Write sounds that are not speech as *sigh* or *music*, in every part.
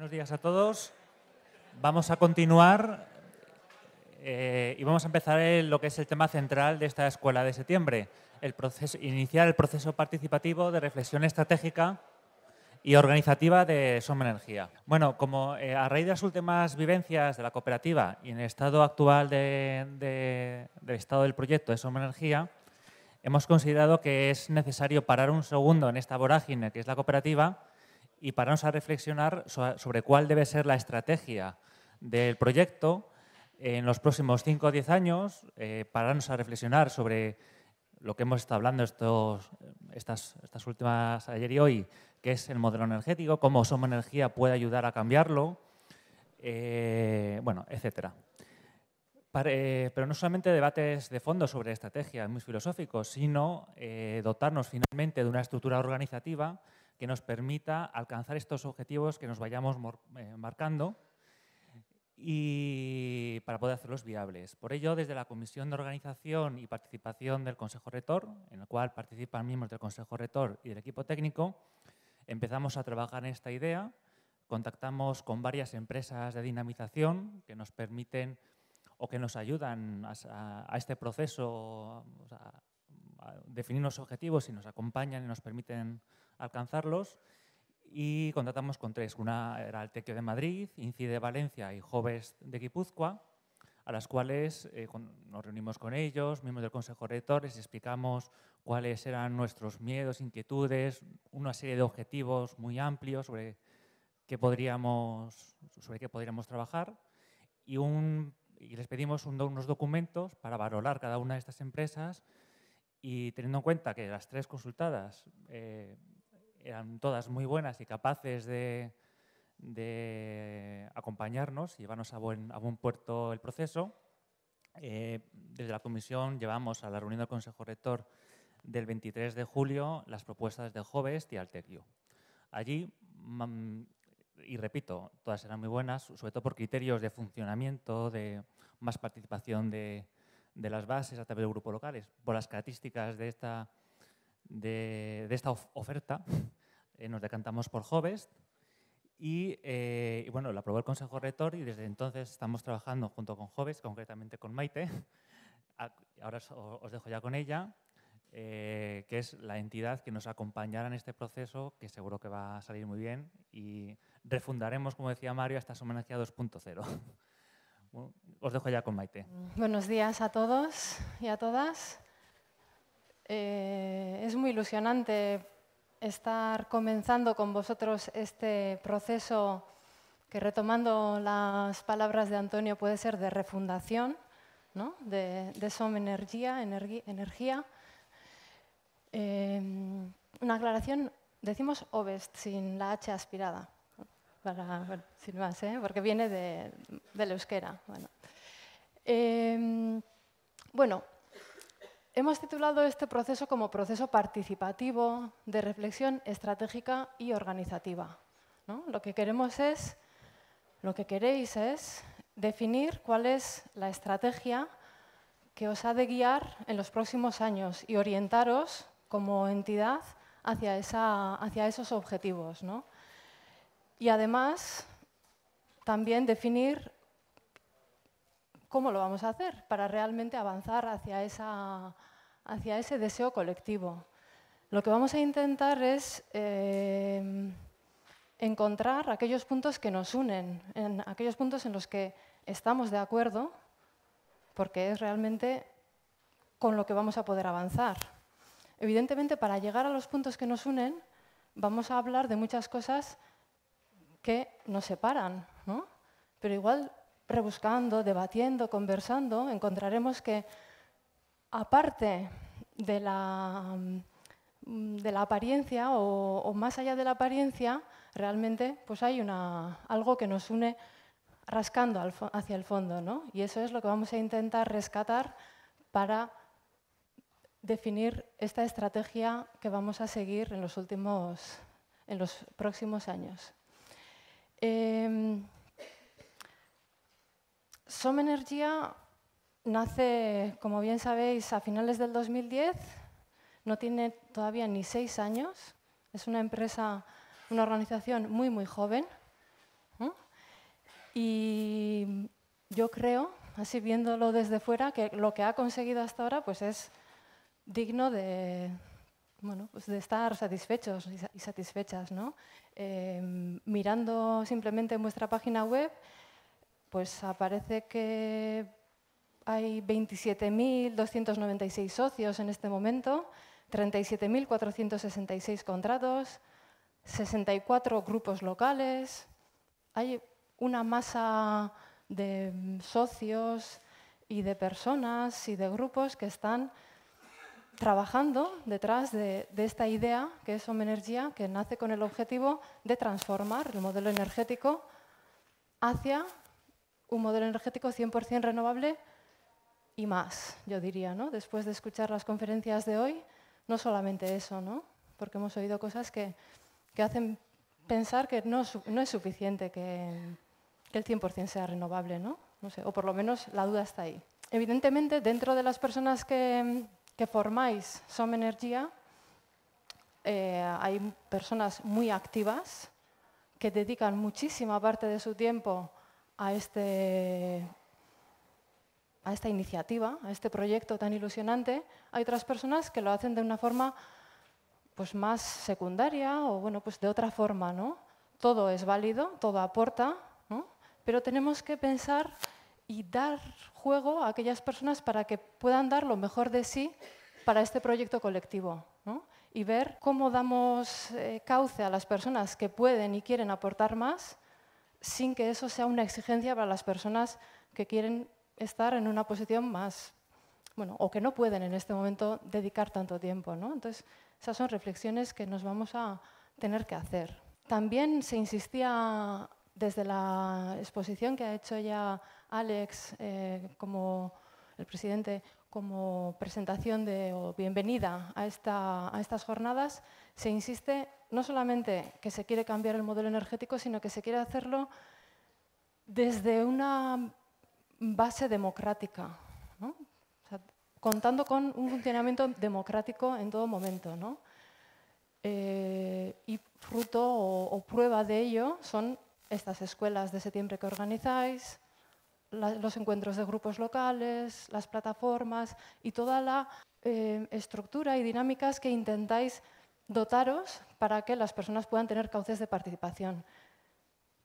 Buenos días a todos. Vamos a continuar eh, y vamos a empezar en lo que es el tema central de esta escuela de septiembre, el proceso, iniciar el proceso participativo de reflexión estratégica y organizativa de Soma Energía. Bueno, como eh, a raíz de las últimas vivencias de la cooperativa y en el estado actual del estado del proyecto de Soma Energía, hemos considerado que es necesario parar un segundo en esta vorágine que es la cooperativa y pararnos a reflexionar sobre cuál debe ser la estrategia del proyecto en los próximos 5 o 10 años, eh, pararnos a reflexionar sobre lo que hemos estado hablando estas, últimas ayer y hoy, que es el modelo energético, cómo Soma Energía puede ayudar a cambiarlo, eh, bueno, etcétera. pero no solamente debates de fondo sobre estrategia, muy filosóficos, sino eh, dotarnos finalmente de una estructura organizativa que nos permita alcanzar estos objetivos que nos vayamos eh, marcando y para poder hacerlos viables. Por ello, desde la Comisión de Organización y Participación del Consejo Retor, en el cual participan miembros del Consejo Retor y del equipo técnico, empezamos a trabajar en esta idea, contactamos con varias empresas de dinamización que nos permiten o que nos ayudan a, este proceso, a definir los objetivos y nos acompañan y nos permiten alcanzarlos y contratamos con tres. Una era Altequio de Madrid, INCI de Valencia y Joves de Guipúzcoa, a las cuales eh, nos reunimos con ellos, miembros del Consejo Rector, les explicamos cuáles eran nuestros miedos, inquietudes, una serie de objetivos muy amplios sobre qué podríamos, sobre qué podríamos trabajar y, un, les pedimos un, unos documentos para valorar cada una de estas empresas y teniendo en cuenta que las tres consultadas eh, eran todas muy buenas y capaces de, acompañarnos y llevarnos a buen, puerto el proceso. Eh, desde la comisión llevamos a la reunión del Consejo Rector del 23 de julio las propuestas de Jovest y Alterio. Allí, mm, y repito, todas eran muy buenas, sobre todo por criterios de funcionamiento, de más participación de, las bases a través de grupos locales, por las características de esta de, esta oferta, eh, nos decantamos por Jovest eh, y, bueno, lo aprobó el Consejo Rector y desde entonces estamos trabajando junto con Jovest, concretamente con Maite. Ahora os, dejo ya con ella, eh, que es la entidad que nos acompañará en este proceso, que seguro que va a salir muy bien y refundaremos, como decía Mario, hasta Somenagia 2.0. *laughs* os dejo ya con Maite. Buenos días a todos y a todas. Eh, es muy ilusionante estar comenzando con vosotros este proceso que retomando las palabras de Antonio puede ser de refundación, de, de som energía, energía. Eh, una aclaración, decimos ovest sin la H aspirada, para, sin más, ¿eh? porque viene de, la euskera. bueno, Hemos titulado este proceso como proceso participativo de reflexión estratégica y organizativa. Lo que queremos es, lo que queréis es definir cuál es la estrategia que os ha de guiar en los próximos años y orientaros como entidad hacia, esos objetivos. Y además, también definir cómo lo vamos a hacer para realmente avanzar hacia, esa, hacia ese deseo colectivo. Lo que vamos a intentar es eh, encontrar aquellos puntos que nos unen, aquellos puntos en los que estamos de acuerdo, porque es realmente con lo que vamos a poder avanzar. Evidentemente, para llegar a los puntos que nos unen, vamos a hablar de muchas cosas que nos separan, ¿no? pero igual rebuscando, debatiendo, conversando, encontraremos que aparte de la, mm, de la apariencia o, más allá de la apariencia, realmente pues hay una, algo que nos une rascando hacia el fondo. ¿no? Y eso es lo que vamos a intentar rescatar para definir esta estrategia que vamos a seguir en los, últimos, en los próximos años. Em, Som Energía nace, como bien sabéis, a finales del 2010, no tiene todavía ni seis años, es una empresa, una organización muy, muy joven. ¿eh? Y yo creo, así viéndolo desde fuera, que lo que ha conseguido hasta ahora pues es digno de, pues, de estar satisfechos y satisfechas. ¿no? Eh, mirando simplemente en vuestra página web, pues aparece que hay 27.296 socios en este momento, 37.466 contratos, 64 grupos locales, hay una masa de socios y de personas y de grupos que están trabajando detrás de, esta idea que es Home Energía, que nace con el objetivo de transformar el modelo energético hacia un modelo energético 100% renovable y más, yo diría, ¿no? Después de escuchar las conferencias de hoy, no solamente eso, ¿no? Porque hemos oído cosas que, que hacen pensar que no, es suficiente que, el 100% sea renovable, ¿no? No sé, o por lo menos la duda está ahí. Evidentemente, dentro de las personas que, formáis Som Energía, eh, hay personas muy activas que dedican muchísima parte de su tiempo a, este, esta iniciativa, a este proyecto tan ilusionante. Hay otras personas que lo hacen de una forma pues, más secundaria o bueno, pues de otra forma. ¿no? Todo es válido, todo aporta, pero tenemos que pensar y dar juego a aquellas personas para que puedan dar lo mejor de sí para este proyecto colectivo y ver cómo damos eh, cauce a las personas que pueden y quieren aportar más sin que eso sea una exigencia para las personas que quieren estar en una posición más, bueno, o que no pueden en este momento dedicar tanto tiempo. ¿no? Entonces, esas son reflexiones que nos vamos a tener que hacer. También se insistía desde la exposición que ha hecho ya Alex eh, como el presidente como presentación de, o bienvenida a, estas jornadas, se insiste no solamente que se quiere cambiar el modelo energético, sino que se quiere hacerlo desde una base democrática, contando con un funcionamiento democrático en todo momento. Eh, y fruto o prueba de ello son estas escuelas de septiembre que organizáis, los encuentros de grupos locales, las plataformas y toda la eh, estructura y dinámicas que intentáis dotaros para que las personas puedan tener cauces de participación.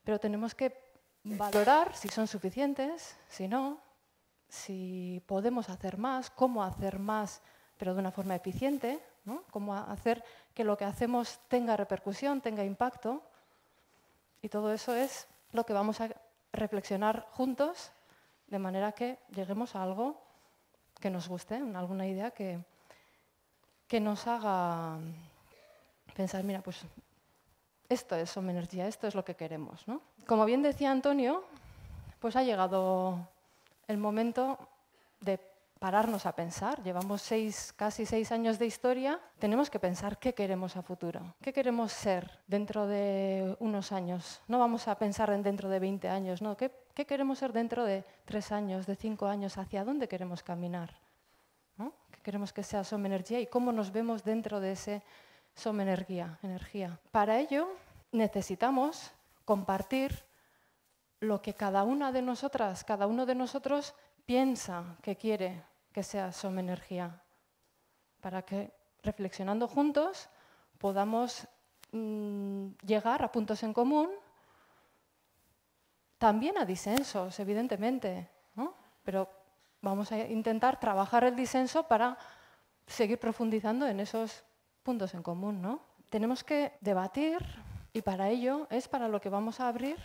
Pero tenemos que valorar si son suficientes, si no, si podemos hacer más, cómo hacer más, pero de una forma eficiente, cómo hacer que lo que hacemos tenga repercusión, tenga impacto. Y todo eso es lo que vamos a reflexionar juntos de manera que lleguemos a algo que nos guste, alguna idea que, que nos haga pensar, mira, pues esto es Home Energía, esto es lo que queremos. ¿no? Como bien decía Antonio, pues ha llegado el momento de pararnos a pensar. Llevamos casi seis años de historia. Tenemos que pensar qué queremos a futuro, qué queremos ser dentro de unos años. No vamos a pensar en dentro de 20 años, no. ¿Qué, queremos ser dentro de tres años, de cinco años? ¿Hacia dónde queremos caminar? ¿Qué queremos que sea Som Energía y cómo nos vemos dentro de ese Som energía? Para ello necesitamos compartir lo que cada una de nosotras, cada uno de nosotros piensa que quiere que sea somenergía Energía, para que reflexionando juntos podamos mm, llegar a puntos en común, también a disensos, evidentemente, pero vamos a intentar trabajar el disenso para seguir profundizando en esos puntos en común. ¿no? Tenemos que debatir y para ello es para lo que vamos a abrir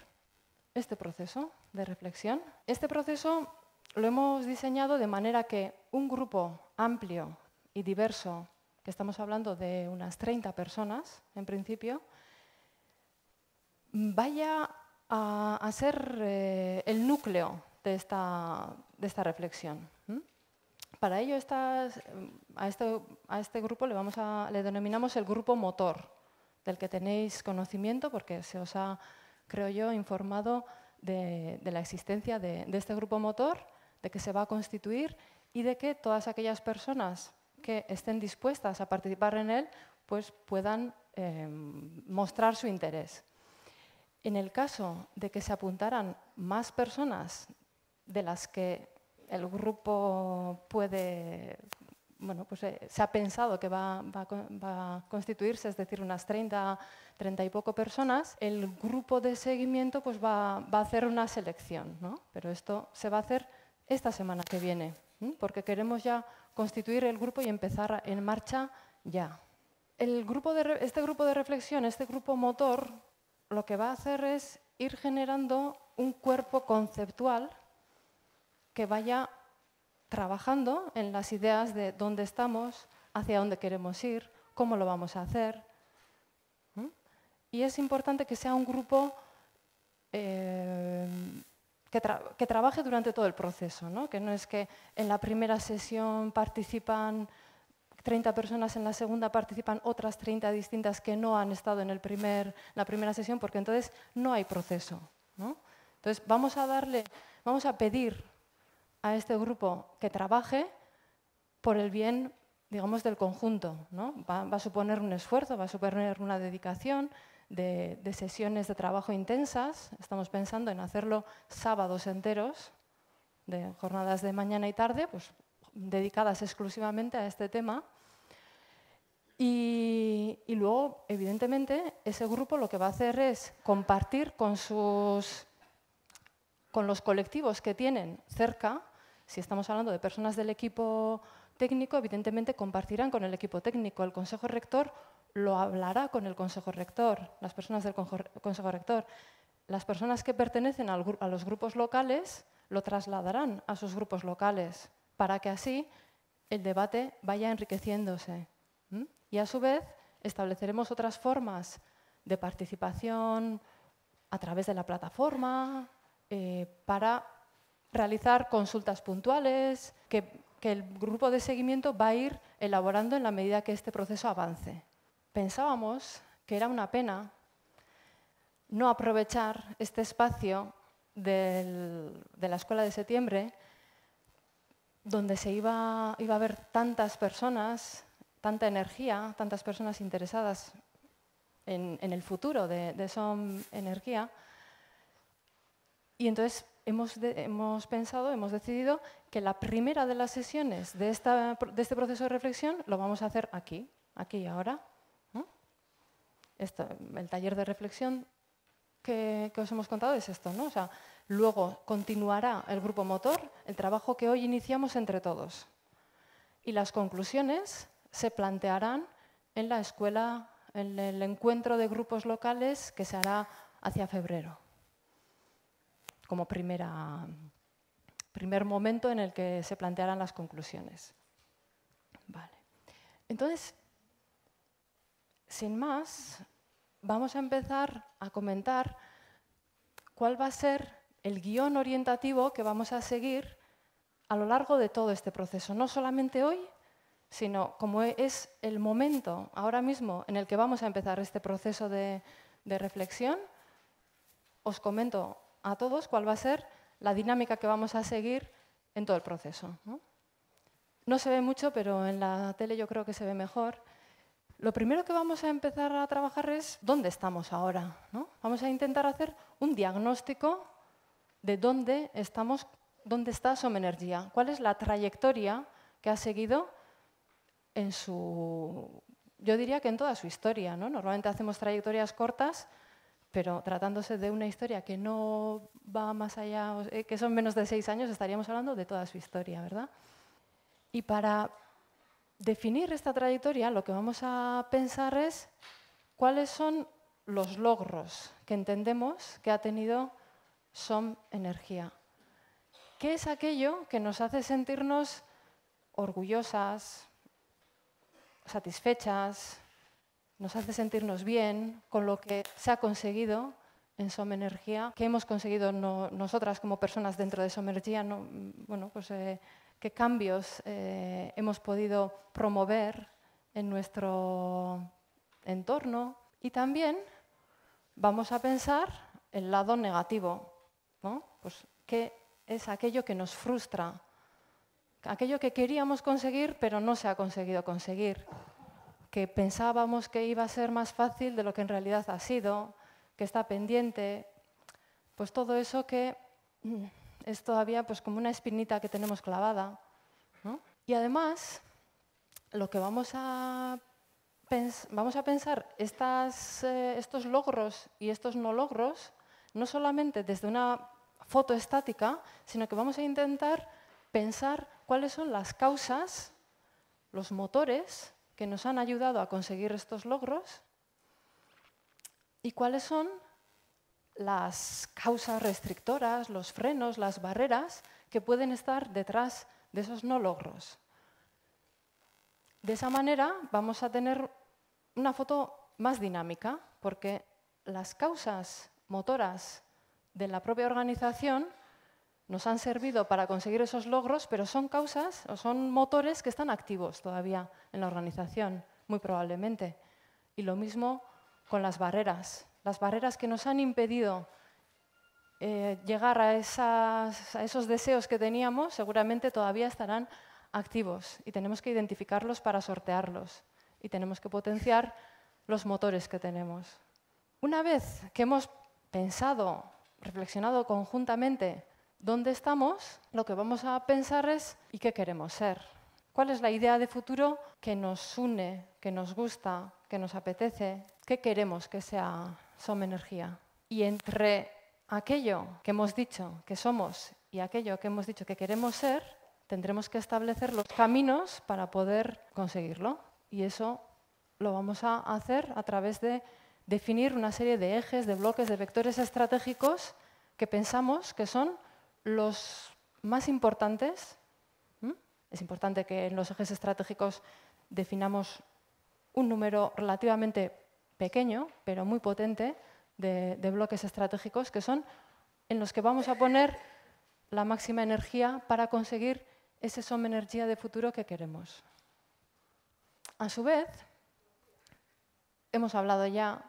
este proceso de reflexión. Este proceso lo hemos diseñado de manera que un grupo amplio y diverso, que estamos hablando de unas 30 personas en principio, vaya a, ser eh, el núcleo de esta, reflexión. Para ello, a, este, grupo le, denominamos el grupo motor, del que tenéis conocimiento porque se os ha, creo yo, informado de, la existencia de este grupo motor de que se va a constituir y de que todas aquellas personas que estén dispuestas a participar en él pues puedan em, mostrar su interés. En el caso de que se apuntaran más personas de las que el grupo puede, bueno, pues eh, se ha pensado que va, a constituirse, es decir, unas 30, 30 y poco personas, el grupo de seguimiento pues va, va a hacer una selección, ¿no? pero esto se va a hacer esta semana que viene, porque queremos ya constituir el grupo y empezar en marcha ya. El grupo de este grupo de reflexión, este grupo motor, lo que va a hacer es ir generando un cuerpo conceptual que vaya trabajando en las ideas de dónde estamos, hacia dónde queremos ir, cómo lo vamos a hacer. Y es importante que sea un grupo eh, que, trabaje durante todo el proceso, ¿no? que no es que en la primera sesión participan 30 personas, en la segunda participan otras 30 distintas que no han estado en la primera sesión, porque entonces no hay proceso. ¿no? Entonces vamos a darle, vamos a pedir a este grupo que trabaje por el bien, digamos, del conjunto. ¿no? va a suponer un esfuerzo, va a suponer una dedicación, de, sesiones de trabajo intensas. Estamos pensando en hacerlo sábados enteros, de jornadas de mañana y tarde, pues dedicadas exclusivamente a este tema. Y, y, luego, evidentemente, ese grupo lo que va a hacer es compartir con, sus, con los colectivos que tienen cerca, si estamos hablando de personas del equipo técnico, evidentemente compartirán con el equipo técnico. El Consejo Rector lo hablará con el Consejo Rector, las personas del Consejo Rector. Las personas que pertenecen a los grupos locales lo trasladarán a sus grupos locales para que así el debate vaya enriqueciéndose. Y a su vez estableceremos otras formas de participación a través de la plataforma eh, para realizar consultas puntuales que el grupo de seguimiento va a ir elaborando en la medida que este proceso avance pensábamos que era una pena no aprovechar este espacio de la Escuela de Septiembre, donde se iba, a ver tantas personas, tanta energía, tantas personas interesadas en, el futuro de, de SOM Energía. Y entonces hemos, pensado, hemos decidido que la primera de las sesiones de este proceso de reflexión lo vamos a hacer aquí, aquí y ahora, el taller de reflexión que, os hemos contado es esto, ¿no? O luego continuará el grupo motor el trabajo que hoy iniciamos entre todos. Y las conclusiones se plantearán en la escuela, en el encuentro de grupos locales que se hará hacia febrero, como primer momento en el que se plantearán las conclusiones. Vale. Entonces, sin más, vamos a empezar a comentar cuál va a ser el guión orientativo que vamos a seguir a lo largo de todo este proceso, no solamente hoy, sino como es el momento ahora mismo en el que vamos a empezar este proceso de, reflexión, os comento a todos cuál va a ser la dinámica que vamos a seguir en todo el proceso. no se ve mucho, pero en la tele yo creo que se ve mejor lo primero que vamos a empezar a trabajar es dónde estamos ahora. ¿no? Vamos a intentar hacer un diagnóstico de dónde estamos, dónde está Somenergia, cuál es la trayectoria que ha seguido en su, yo diría que en toda su historia. Normalmente hacemos trayectorias cortas, pero tratándose de una historia que no va más allá, eh, que son menos de seis años, estaríamos hablando de toda su historia, ¿verdad? Y para definir esta trayectoria, lo que vamos a pensar es cuáles son los logros que entendemos que ha tenido SOM Energía. ¿Qué es aquello que nos hace sentirnos orgullosas, satisfechas, nos hace sentirnos bien con lo que se ha conseguido en Som Energía, que hemos conseguido nosotras como personas dentro de Som Energía, no, mm, bueno, pues, eh, qué cambios eh, hemos podido promover en nuestro entorno y también vamos a pensar el lado negativo, ¿no? Pues qué es aquello que nos frustra, aquello que queríamos conseguir pero no se ha conseguido conseguir, que pensábamos que iba a ser más fácil de lo que en realidad ha sido, que está pendiente, pues todo eso que mm, es todavía pues, como una espinita que tenemos clavada. Y además, lo que vamos a, vamos a pensar, estas, eh, estos logros y estos no logros, no solamente desde una foto estática, sino que vamos a intentar pensar cuáles son las causas, los motores que nos han ayudado a conseguir estos logros y cuáles son las causas restrictoras, los frenos, las barreras que pueden estar detrás de esos no logros. De esa manera vamos a tener una foto más dinámica, porque las causas motoras de la propia organización nos han servido para conseguir esos logros, pero son causas o son motores que están activos todavía en la organización, muy probablemente. Y lo mismo con las barreras las barreras que nos han impedido eh, llegar a, a esos deseos que teníamos seguramente todavía estarán activos y tenemos que identificarlos para sortearlos y tenemos que potenciar los motores que tenemos. Una vez que hemos pensado, reflexionado conjuntamente dónde estamos, lo que vamos a pensar es ¿y qué queremos ser? ¿Cuál es la idea de futuro que nos une, que nos gusta, que nos apetece? ¿Qué queremos que sea somos energía. Y entre aquello que hemos dicho que somos y aquello que hemos dicho que queremos ser, tendremos que establecer los caminos para poder conseguirlo. Y eso lo vamos a hacer a través de definir una serie de ejes, de bloques, de vectores estratégicos que pensamos que son los más importantes. Es importante que en los ejes estratégicos definamos un número relativamente pequeño, pero muy potente, de, bloques estratégicos que son en los que vamos a poner la máxima energía para conseguir ese SOM energía de futuro que queremos. A su vez, hemos hablado ya,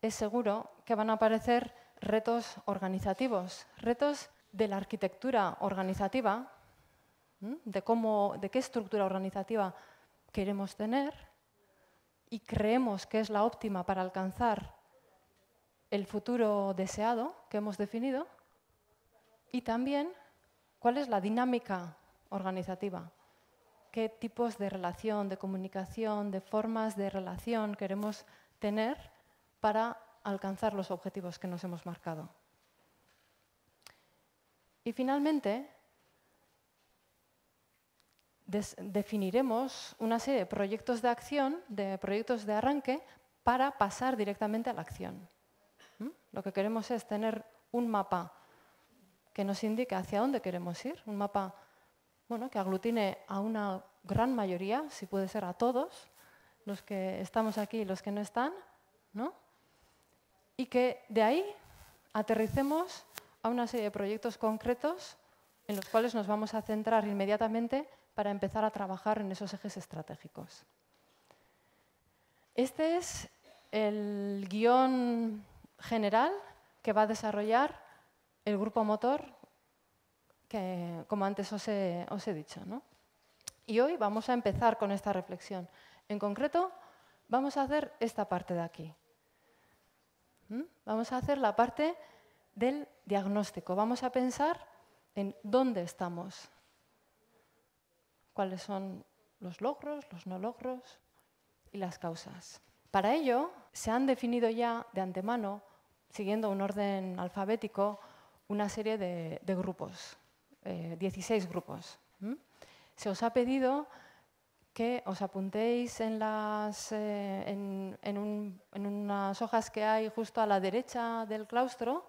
es seguro que van a aparecer retos organizativos, retos de la arquitectura organizativa, de, cómo, de qué estructura organizativa queremos tener, y creemos que es la óptima para alcanzar el futuro deseado que hemos definido y también cuál es la dinámica organizativa, qué tipos de relación, de comunicación, de formas de relación queremos tener para alcanzar los objetivos que nos hemos marcado. Y finalmente, definiremos una serie de proyectos de acción, de proyectos de arranque, para pasar directamente a la acción. Lo que queremos es tener un mapa que nos indique hacia dónde queremos ir, un mapa que aglutine a una gran mayoría, si puede ser a todos, los que estamos aquí y los que no están, ¿no? y que de ahí aterricemos a una serie de proyectos concretos en los cuales nos vamos a centrar inmediatamente para empezar a trabajar en esos ejes estratégicos. Este es el guión general que va a desarrollar el grupo motor, que como antes os he, dicho. ¿no? Y hoy vamos a empezar con esta reflexión. En concreto, vamos a hacer esta parte de aquí. ¿Mm? Vamos a hacer la parte del diagnóstico. Vamos a pensar en dónde estamos, cuáles son los logros, los no logros y las causas. Para ello, se han definido ya de antemano, siguiendo un orden alfabético, una serie de, grupos, 16 eh, grupos. Se os ha pedido que os apuntéis en, las, eh, en, unas hojas que hay justo a la derecha del claustro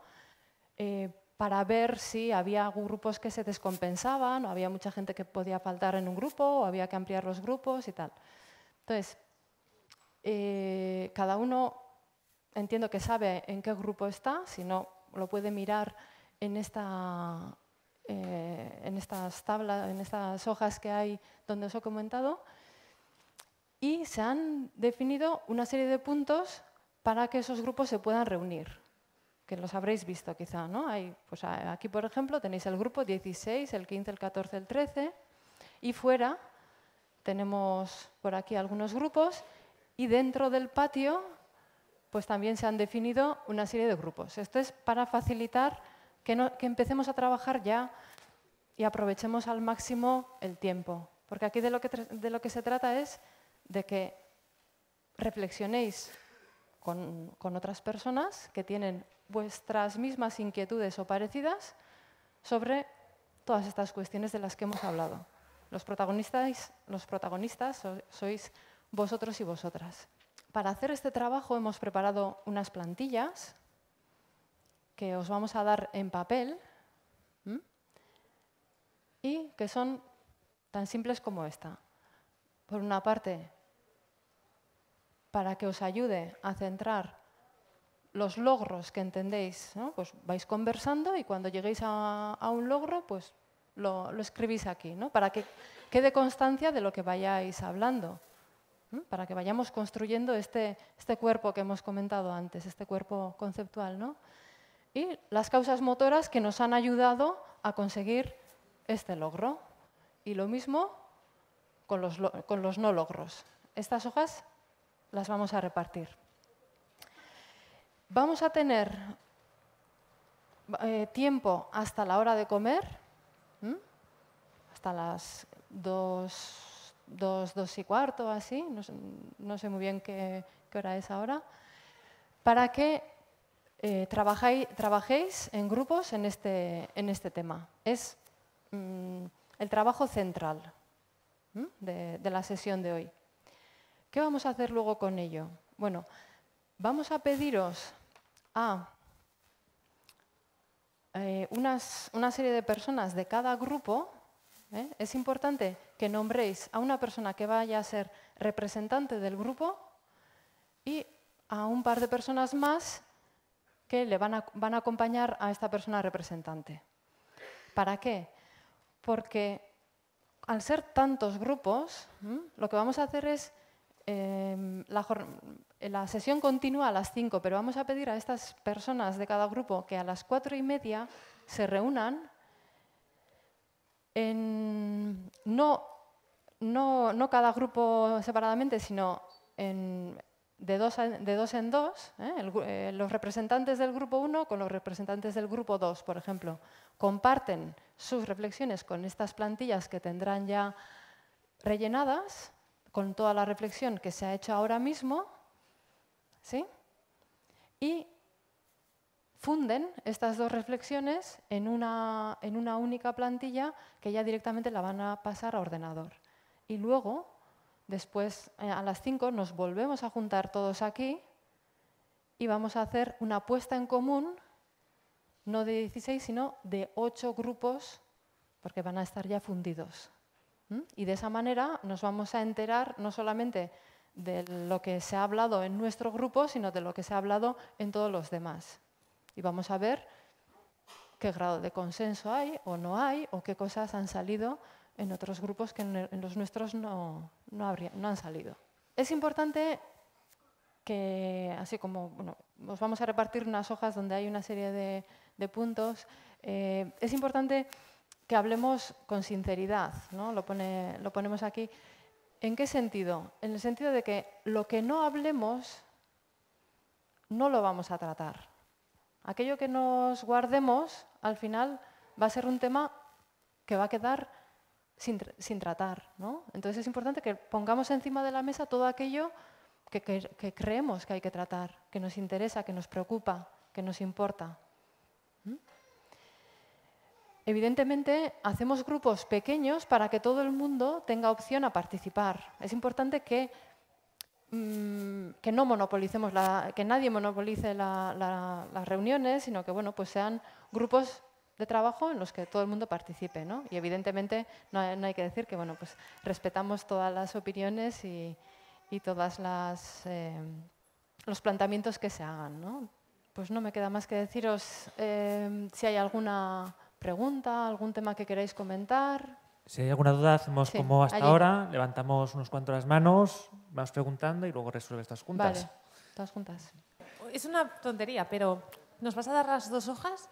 eh, para ver si había grupos que se descompensaban, o había mucha gente que podía faltar en un grupo, o había que ampliar los grupos y tal. Entonces, eh, cada uno entiendo que sabe en qué grupo está, si no, lo puede mirar en, esta, eh, en estas tablas, en estas hojas que hay donde os he comentado. Y se han definido una serie de puntos para que esos grupos se puedan reunir que los habréis visto quizá, ¿no? Hay, pues aquí, por ejemplo, tenéis el grupo 16, el 15, el 14, el 13, y fuera tenemos por aquí algunos grupos, y dentro del patio, pues también se han definido una serie de grupos. Esto es para facilitar que, empecemos a trabajar ya y aprovechemos al máximo el tiempo. Porque aquí de lo que, de lo que se trata es de que reflexionéis con, con otras personas que tienen vuestras mismas inquietudes o parecidas sobre todas estas cuestiones de las que hemos hablado. Los protagonistas, los protagonistas sois vosotros y vosotras. Para hacer este trabajo hemos preparado unas plantillas que os vamos a dar en papel y que son tan simples como esta. Por una parte, para que os ayude a centrar los logros que entendéis, pues vais conversando y cuando lleguéis a, un logro, pues lo, escribís aquí, para que quede constancia de lo que vayáis hablando, para que vayamos construyendo este, este cuerpo que hemos comentado antes, este cuerpo conceptual. ¿no? Y las causas motoras que nos han ayudado a conseguir este logro. Y lo mismo con con los no logros. Estas hojas las vamos a repartir. Vamos a tener eh, tiempo hasta la hora de comer, hasta las 2, dos, dos y cuarto, así, no sé, muy bien qué, hora es ahora, para que eh, trabajéis, en grupos en este, en este tema. Es mm, el trabajo central de, de la sesión de hoy. ¿Qué vamos a hacer luego con ello? Bueno, Vamos a pediros a eh, una serie de personas de cada grupo. ¿eh? Es importante que nombréis a una persona que vaya a ser representante del grupo y a un par de personas más que le van a, acompañar a esta persona representante. ¿Para qué? Porque al ser tantos grupos, lo que vamos a hacer es Em, la, sesión continúa a las 5, pero vamos a pedir a estas personas de cada grupo que a las 4 y media se reúnan en, no, cada grupo separadamente, sino de, dos en dos, ¿eh? eh, los representantes del grupo 1 con los representantes del grupo 2, por ejemplo, comparten sus reflexiones con estas plantillas que tendrán ya rellenadas con toda la reflexión que se ha hecho ahora mismo, ¿sí? Y funden estas dos reflexiones en una, única plantilla que ya directamente la van a pasar a ordenador. Y luego, después, eh, a las 5, nos volvemos a juntar todos aquí y vamos a hacer una apuesta en común, no de 16, sino de 8 grupos, porque van a estar ya fundidos. Y de esa manera nos vamos a enterar no solamente de lo que se ha hablado en nuestro grupo, sino de lo que se ha hablado en todos los demás. Y vamos a ver qué grado de consenso hay o no hay, o qué cosas han salido en otros grupos que en los nuestros no, no, han salido. Es importante que, así como bueno, os vamos a repartir unas hojas donde hay una serie de, puntos, eh, es importante que hablemos con sinceridad, ¿no? lo, ponemos aquí. ¿En qué sentido? En el sentido de que lo que no hablemos no lo vamos a tratar. Aquello que nos guardemos, al final, va a ser un tema que va a quedar sin, tratar. ¿no? Entonces es importante que pongamos encima de la mesa todo aquello que, creemos que hay que tratar, que nos interesa, que nos preocupa, que nos importa. Evidentemente, hacemos grupos pequeños para que todo el mundo tenga opción a participar. Es importante que, mm, que no monopolicemos, la, que nadie monopolice las reuniones, sino que bueno, pues sean grupos de trabajo en los que todo el mundo participe. ¿no? Y evidentemente no hay, que decir que bueno, pues respetamos todas las opiniones y, y todos eh, los planteamientos que se hagan. ¿no? Pues no me queda más que deciros eh, si hay alguna pregunta, algún tema que queráis comentar. Si hay alguna duda, hacemos como hasta ahora, levantamos unos cuantos las manos, vamos preguntando y luego resuelves todas juntas. Vale, todas juntas. Es una tontería, pero ¿nos vas a dar las dos hojas?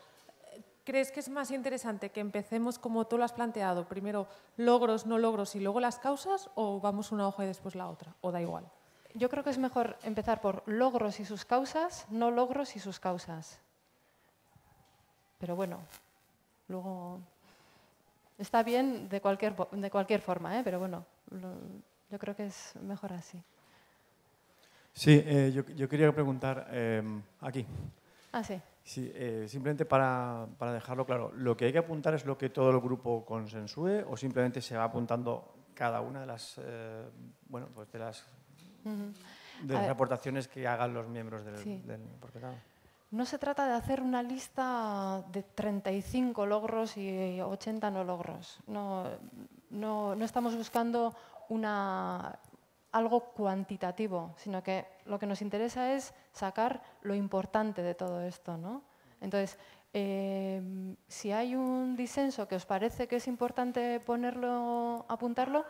¿Crees que es más interesante que empecemos como tú lo has planteado, primero logros, no logros y luego las causas, o vamos una hoja y después la otra, o da igual? Yo creo que es mejor empezar por logros y sus causas, no logros y sus causas. Pero bueno, Luego, está bien de cualquier, de cualquier forma, ¿eh? pero bueno, yo creo que es mejor así. Sí, eh, yo, quería preguntar em, aquí. Ah, sí. Eh, simplemente para, dejarlo claro, ¿lo que hay que apuntar es lo que todo el grupo consensúe o simplemente se va apuntando cada una de las, bueno, pues de las, de las aportaciones que hagan los miembros del... Sí. No se trata de hacer una lista de 35 logros y 80 no logros. No, estamos buscando una, algo cuantitativo, sino que lo que nos interesa es sacar lo importante de todo esto. ¿no? Entonces, em, si hay un disenso que os parece que es importante ponerlo, apuntarlo,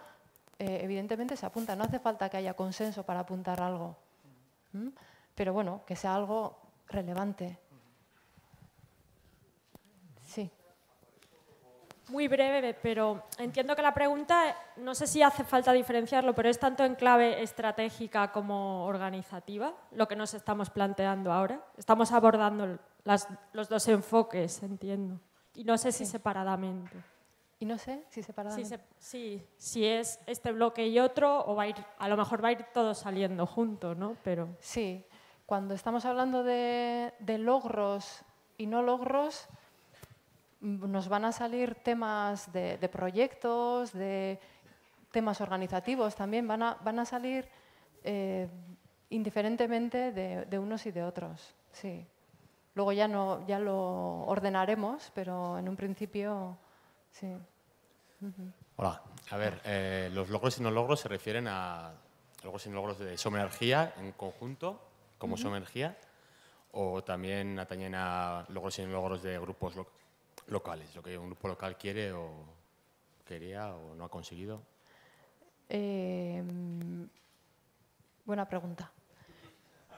eh, evidentemente se apunta. No hace falta que haya consenso para apuntar algo. Pero bueno, que sea algo relevante. Sí. Muy breve, pero entiendo que la pregunta, no sé si hace falta diferenciarlo, pero es tanto en clave estratégica como organizativa lo que nos estamos planteando ahora. Estamos abordando los dos enfoques, entiendo. Y no sé si separadamente. Y no sé si separadamente. sí, si es este bloque y otro, o va a ir, a lo mejor va a ir todo saliendo junto, ¿no? Pero... Sí, cuando estamos hablando de, logros y no logros, mm, nos van a salir temas de, proyectos, de temas organizativos también, van a, salir eh, indiferentemente de, unos y de otros. Sí. Luego ya, no, ya lo ordenaremos, pero en un principio sí. Hola, a ver, eh, los logros y no logros se refieren a logros y no logros de somenergía en conjunto como uh o también atañen a logros y logros de grupos locales, lo que un grupo local quiere o quería o no ha conseguido. Em, buena pregunta.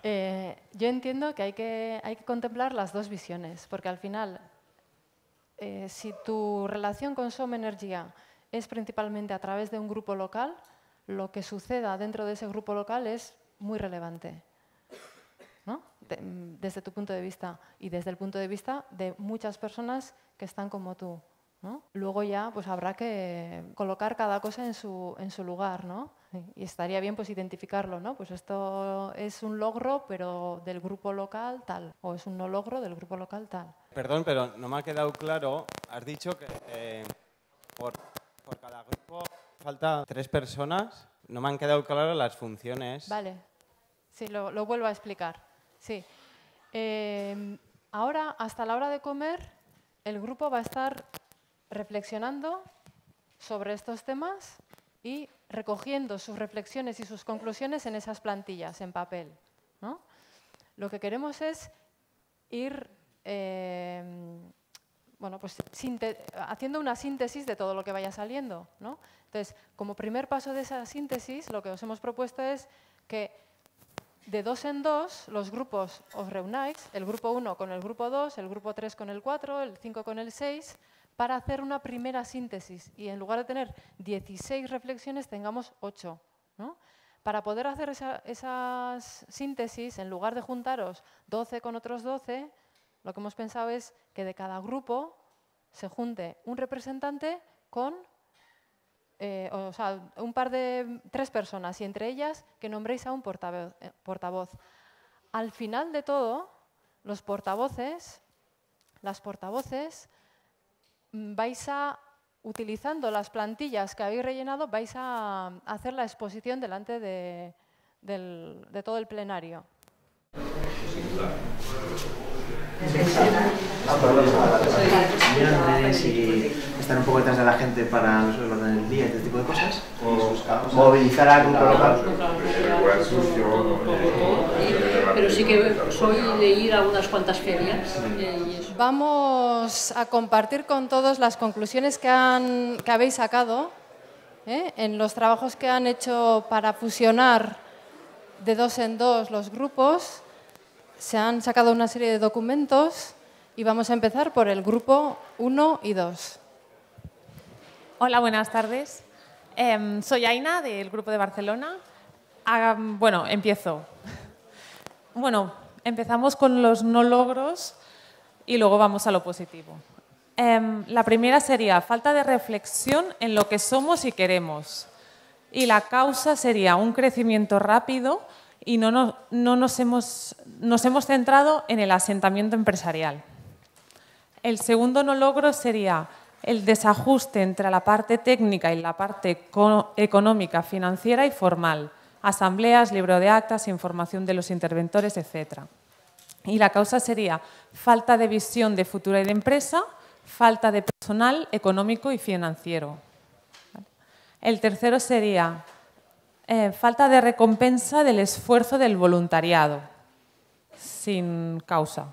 Eh, yo entiendo que hay, que hay que contemplar las dos visiones, porque al final, eh, si tu relación con Some Energía es principalmente a través de un grupo local, lo que suceda dentro de ese grupo local es muy relevante. Mm, desde tu punto de vista y desde el punto de vista de muchas personas que están como tú. Luego ya pues habrá que colocar cada cosa en su, lugar, ¿no? Y estaría bien pues identificarlo, ¿no? Pues esto es un logro, pero del grupo local tal, o es un no logro del grupo local tal. Perdón, pero no me ha quedado claro. Has dicho que eh, por, cada grupo falta tres personas. No me han quedado claras las funciones. Vale, sí, lo vuelvo a explicar. Sí. Em, ahora, hasta la hora de comer, el grupo va a estar reflexionando sobre estos temas y recogiendo sus reflexiones y sus conclusiones en esas plantillas, en papel. Lo que queremos es ir em, bueno, pues, haciendo una síntesis de todo lo que vaya saliendo. Entonces, como primer paso de esa síntesis, lo que os hemos propuesto es que de dos en dos, los grupos os reunáis, el grupo 1 con el grupo 2, el grupo 3 con el 4, el 5 con el 6, para hacer una primera síntesis. Y en lugar de tener 16 reflexiones, tengamos 8. Para poder hacer esa, esas síntesis, en lugar de juntaros 12 con otros 12, lo que hemos pensado es que de cada grupo se junte un representante con eh, o sea, un par de tres personas y entre ellas que nombréis a un portavoz, eh, portavoz. Al final de todo, los portavoces, las portavoces, mm, vais a, utilizando las plantillas que habéis rellenado, vais a hacer la exposición delante de, todo el plenario. Ah, estar un poco detrás de la gente para los órdenes del día, este tipo de cosas. O, movilizar a algún Pero sí que soy de ir a unas cuantas ferias. Eh, vamos a compartir con todos las conclusiones que, han, que habéis sacado eh, en los trabajos que han hecho para fusionar de dos en dos los grupos. Se han sacado una serie de documentos y vamos a empezar por el grupo 1 y 2. Hola, buenas tardes. Em, soy Aina del Grupo de Barcelona. bueno, empiezo. Bueno, empezamos con los no logros y luego vamos a lo positivo. Em, la primera sería falta de reflexión en lo que somos y queremos. Y la causa sería un crecimiento rápido y no, nos hemos centrado en el asentamiento empresarial. El segundo no logro sería el desajuste entre la parte técnica y la parte económica, financiera y formal, asambleas, libro de actas, información de los interventores, etc. Y la causa sería falta de visión de futuro y de empresa, falta de personal económico y financiero. El tercero sería eh, falta de recompensa del esfuerzo del voluntariado, sin causa.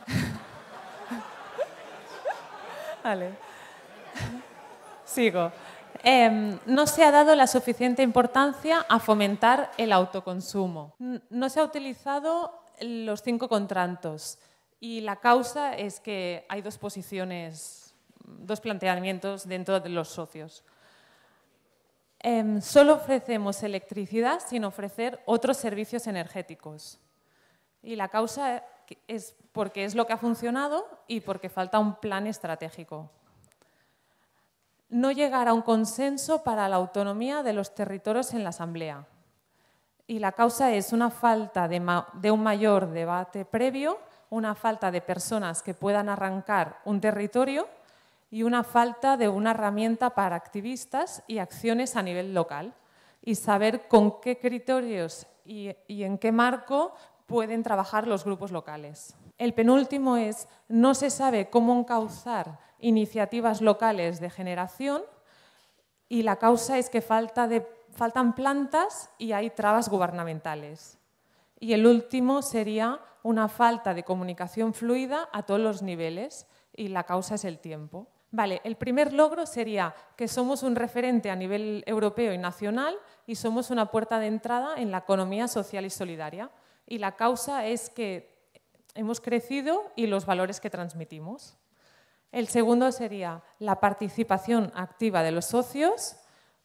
*laughs* vale. Sigo. Em, no se ha dado la suficiente importancia a fomentar el autoconsumo. No se ha utilizado los cinco contratos y la causa es que hay dos posiciones, dos planteamientos dentro de los socios. Em, solo ofrecemos electricidad sin ofrecer otros servicios energéticos. Y la causa es porque es lo que ha funcionado y porque falta un plan estratégico no llegar a un consenso para la autonomía de los territorios en la Asamblea. Y la causa es una falta de, un mayor debate previo, una falta de personas que puedan arrancar un territorio y una falta de una herramienta para activistas y acciones a nivel local y saber con qué criterios y, y, en qué marco pueden trabajar los grupos locales. El penúltimo es, no se sabe cómo encauzar iniciativas locales de generación y la causa es que faltan plantas y hay trabas gubernamentales. Y el último sería una falta de comunicación fluida a todos los niveles y la causa es el tiempo. Vale, el primer logro sería que somos un referente a nivel europeo y nacional y somos una puerta de entrada en la economía social y solidaria. Y la causa es que hemos crecido y los valores que transmitimos. El segundo sería la participación activa de los socios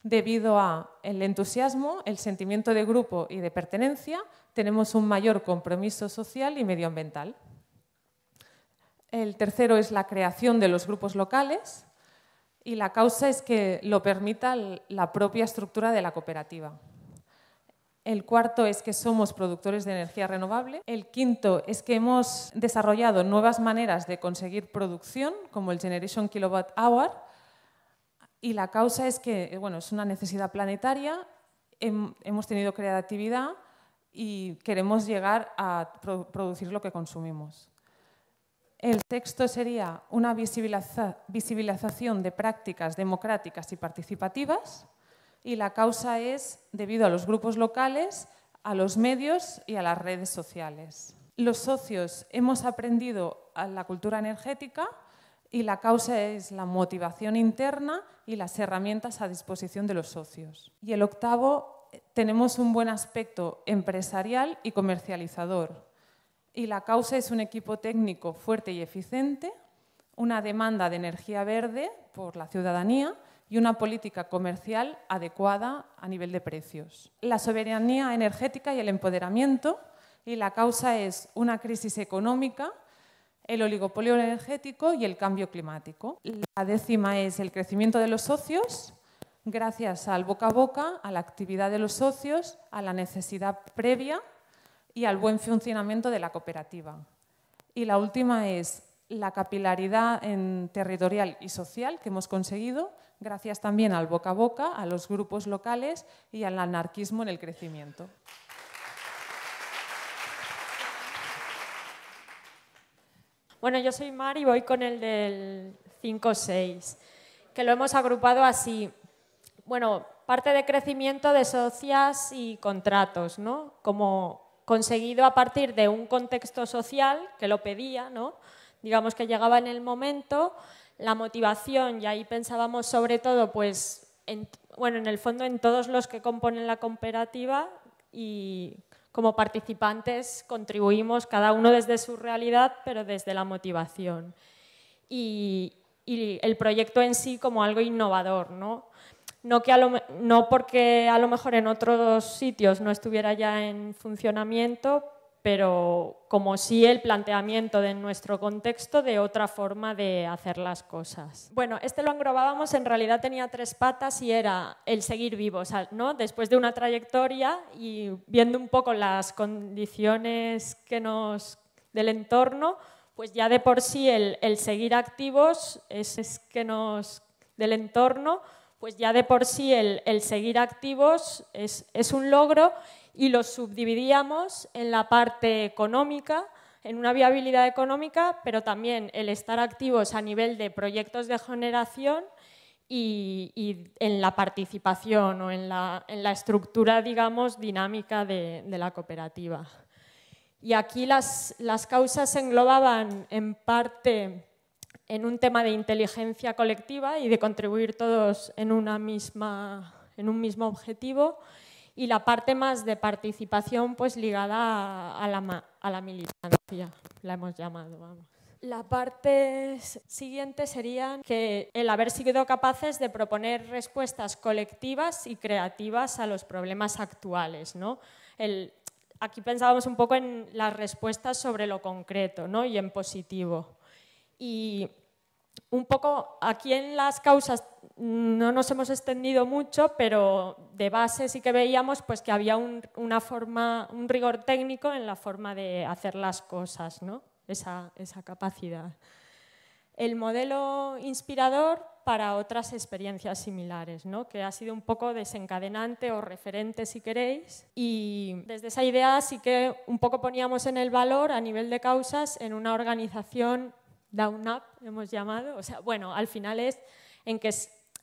debido a el entusiasmo, el sentimiento de grupo y de pertenencia, tenemos un mayor compromiso social y medioambiental. El tercero es la creación de los grupos locales y la causa es que lo permita la propia estructura de la cooperativa. El cuarto es que somos productores de energía renovable. El quinto es que hemos desarrollado nuevas maneras de conseguir producción, como el Generation Kilowatt Hour. Y la causa es que bueno, es una necesidad planetaria, hemos tenido creatividad y queremos llegar a producir lo que consumimos. El texto sería una visibilización de prácticas democráticas y participativas y la causa es debido a los grupos locales, a los medios y a las redes sociales. Los socios hemos aprendido a la cultura energética y la causa es la motivación interna y las herramientas a disposición de los socios. Y el octavo, tenemos un buen aspecto empresarial y comercializador. Y la causa es un equipo técnico fuerte y eficiente, una demanda de energía verde por la ciudadanía y una política comercial adecuada a nivel de precios. La soberanía energética y el empoderamiento, y la causa es una crisis económica, el oligopolio energético y el cambio climático. La décima es el crecimiento de los socios, gracias al boca a boca, a la actividad de los socios, a la necesidad previa y al buen funcionamiento de la cooperativa. Y la última es la capilaridad territorial y social que hemos conseguido gracias también al boca a boca, a los grupos locales y al anarquismo en el crecimiento. Bueno, yo soy Mar y voy con el del 5-6, que lo hemos agrupado así. Bueno, parte de crecimiento de socias y contratos, ¿no? Como conseguido a partir de un contexto social que lo pedía, ¿no? Digamos que llegaba en el momento la motivación, y ahí pensábamos sobre todo, pues, en, bueno, en el fondo en todos los que componen la cooperativa y como participantes contribuimos cada uno desde su realidad, pero desde la motivación. Y, el proyecto en sí como algo innovador, ¿no? No, que no porque a lo mejor en otros sitios no estuviera ya en funcionamiento, pero como si el planteamiento de nuestro contexto de otra forma de hacer las cosas. Bueno, este lo engrobábamos, en realidad tenía tres patas y era el seguir vivos, ¿no? Después de una trayectoria y viendo un poco las condiciones que nos del entorno, pues ya de por sí el, el seguir activos es, es, que nos del entorno, pues ya de por sí el, el seguir activos es, es un logro y los subdividíamos en la parte económica, en una viabilidad económica, pero también el estar activos a nivel de proyectos de generación y, en la participación o en la, estructura, digamos, dinámica de, la cooperativa. Y aquí las, causas se englobaban en parte en un tema de inteligencia colectiva y de contribuir todos en, una misma, en un mismo objetivo, y la parte más de participación pues ligada a, la, militancia, la hemos llamado, vamos. La parte siguiente sería que el haber sido capaces de proponer respuestas colectivas y creativas a los problemas actuales, ¿no? El, aquí pensábamos un poco en las respuestas sobre lo concreto ¿no? y en positivo. Y un poco aquí en las causas no nos hemos extendido mucho, pero de base sí que veíamos pues, que había un, una forma, un rigor técnico en la forma de hacer las cosas, ¿no? esa, esa capacidad. El modelo inspirador para otras experiencias similares, ¿no? que ha sido un poco desencadenante o referente, si queréis. Y desde esa idea sí que un poco poníamos en el valor a nivel de causas en una organización down up hemos llamado, o sea, bueno, al final es en que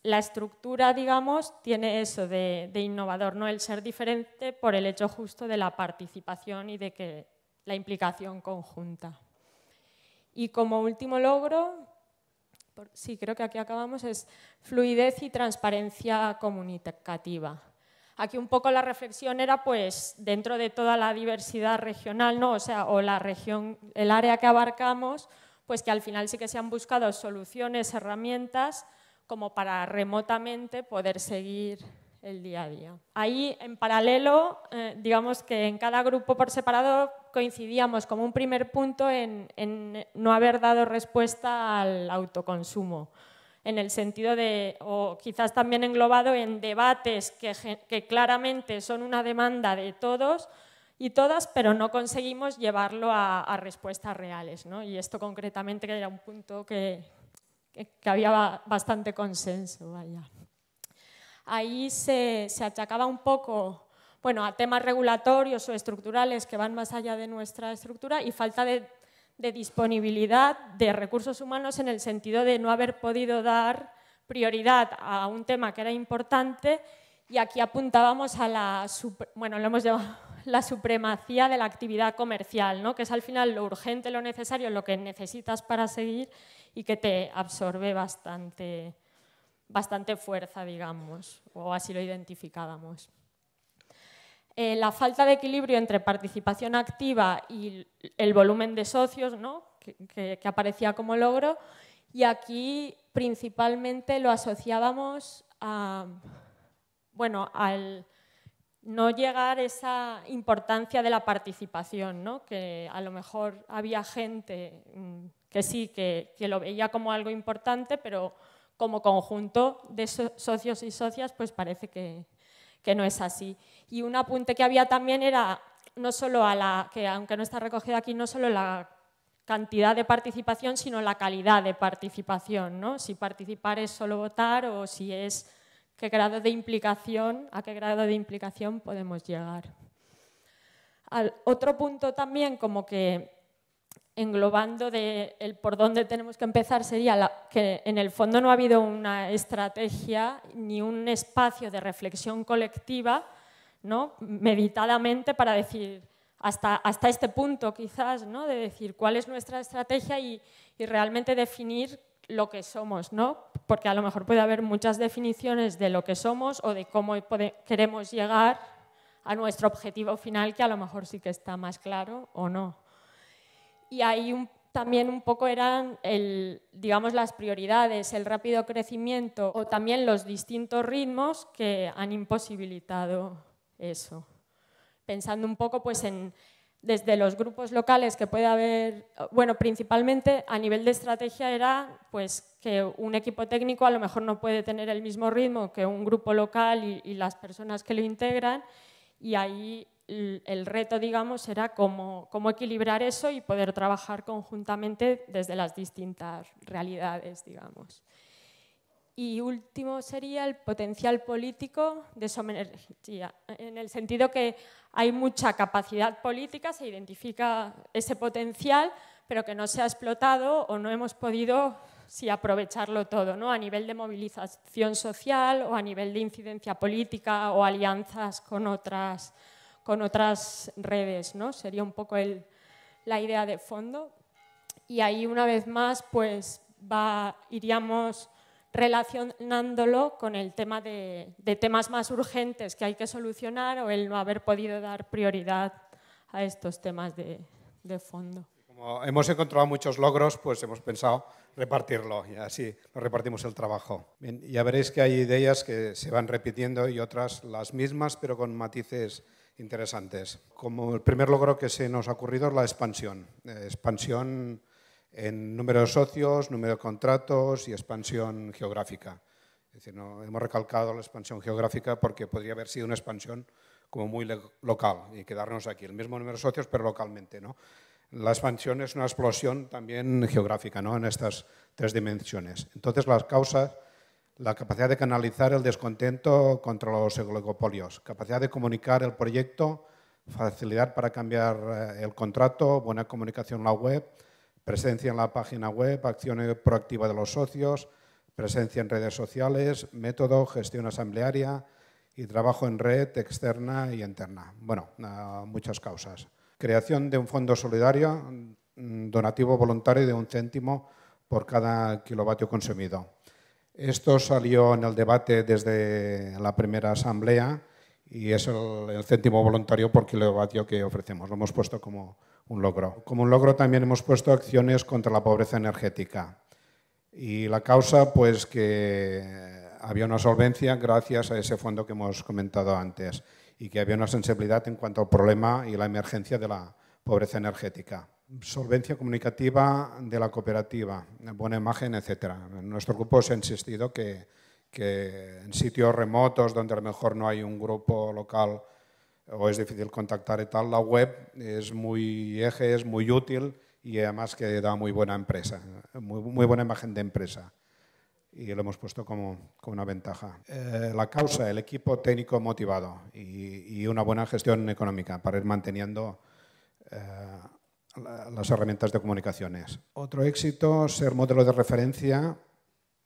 la estructura, digamos, tiene eso de, innovador, no el ser diferente por el hecho justo de la participación y de que la implicación conjunta. Y como último logro, sí, creo que aquí acabamos, es fluidez y transparencia comunicativa. Aquí un poco la reflexión era, pues, dentro de toda la diversidad regional, ¿no? O sea, o la región, el área que abarcamos, pues que al final sí que se han buscado soluciones, herramientas, como para remotamente poder seguir el día a día. Ahí, en paralelo, eh, digamos que en cada grupo por separado coincidíamos como un primer punto en, no haber dado respuesta al autoconsumo, en el sentido de, o quizás también englobado en debates que claramente son una demanda de todos, y todas, pero no conseguimos llevarlo a, respuestas reales. ¿no? Y esto concretamente que era un punto que, había bastante consenso. Vaya. Ahí se, achacaba un poco bueno, a temas regulatorios o estructurales que van más allá de nuestra estructura y falta de, disponibilidad de recursos humanos en el sentido de no haber podido dar prioridad a un tema que era importante y aquí apuntábamos a la, bueno, lo hemos llevado la supremacía de la actividad comercial, ¿no? que es al final lo urgente, lo necesario, lo que necesitas para seguir y que te absorbe bastante, bastante fuerza, digamos, o así lo identificábamos. Eh, la falta de equilibrio entre participación activa y el volumen de socios, ¿no? que, aparecía como logro, y aquí principalmente lo asociábamos a, bueno, al no llegar esa importancia de la participación, que a lo mejor había gente mm, que sí, que, lo veía como algo importante, pero como conjunto de socios y socias, pues parece que, que no es así. Y un apunte que había también era, no solo a la, que aunque no está recogida aquí, no solo la cantidad de participación, sino la calidad de participación, ¿no? Si participar es solo votar o si es qué grado de implicación, a qué grado de implicación podemos llegar. Al otro punto también, como que englobando de el por dónde tenemos que empezar, sería que en el fondo no ha habido una estrategia ni un espacio de reflexión colectiva, ¿no? meditadamente para decir, hasta, hasta este punto quizás, ¿no? de decir cuál es nuestra estrategia y, y realmente definir lo que somos, ¿no? Porque a lo mejor puede haber muchas definiciones de lo que somos o de cómo queremos llegar a nuestro objetivo final, que a lo mejor sí que está más claro o no. Y ahí también un poco eran, digamos, las prioridades, el rápido crecimiento o también los distintos ritmos que han imposibilitado eso. Pensando un poco pues, en, desde los grupos locales que puede haber, bueno, principalmente a nivel de estrategia era pues que un equipo técnico a lo mejor no puede tener el mismo ritmo que un grupo local y, las personas que lo integran y ahí el, reto, digamos, era cómo, equilibrar eso y poder trabajar conjuntamente desde las distintas realidades, digamos. Y último sería el potencial político de Somenergia, en el sentido que hay mucha capacidad política, se identifica ese potencial, pero que no se ha explotado o no hemos podido aprovecharlo todo, ¿no? a nivel de movilización social o a nivel de incidencia política o alianzas con otras, con otras redes. ¿no? Sería un poco la idea de fondo. Y ahí, una vez más, pues iríamos relacionándolo con el tema de, temas más urgentes que hay que solucionar o el no haber podido dar prioridad a estos temas de, fondo. Como hemos encontrado muchos logros, pues hemos pensado repartirlo y así nos repartimos el trabajo. ya veréis que hay ideas que se van repitiendo y otras las mismas, pero con matices interesantes. Como el primer logro que se nos ha ocurrido es la expansión. Eh, expansión en número de socios, número de contratos y expansión geográfica. decir, hemos recalcado la expansión geográfica porque podría haber sido una expansión como muy local y quedarnos aquí, el mismo número de socios pero localmente. ¿no? La expansión es una explosión también geográfica ¿no? en estas tres dimensiones. Entonces las causas, la capacidad de canalizar el descontento contra los oligopolios, capacidad de comunicar el proyecto, facilidad para cambiar eh, el contrato, buena comunicación en la web, presencia en la página web, acción proactiva de los socios, presencia en redes sociales, método, gestión asamblearia y trabajo en red externa y interna. Bueno, muchas causas. Creación de un fondo solidario, mm, donativo voluntario de un céntimo por cada kilovatio consumido. Esto salió en el debate desde la primera asamblea y es el, el céntimo voluntario por kilovatio que ofrecemos. Lo hemos puesto como, un logro. Como un logro también hemos puesto acciones contra la pobreza energética. Y la causa, pues que eh, había una solvencia gracias a ese fondo que hemos comentado antes y que había una sensibilidad en cuanto al problema y la emergencia de la pobreza energética. Solvencia comunicativa de la cooperativa, buena imagen, etc. En nuestro grupo se ha insistido que, que en sitios remotos donde a lo mejor no hay un grupo local o es difícil contactar y tal, la web es muy eje, es muy útil y además que da muy buena empresa, muy, muy buena imagen de empresa. Y lo hemos puesto como, como una ventaja. Eh, la causa, el equipo técnico motivado y, y, una buena gestión económica para ir manteniendo eh, las herramientas de comunicaciones. Otro éxito, ser modelo de referencia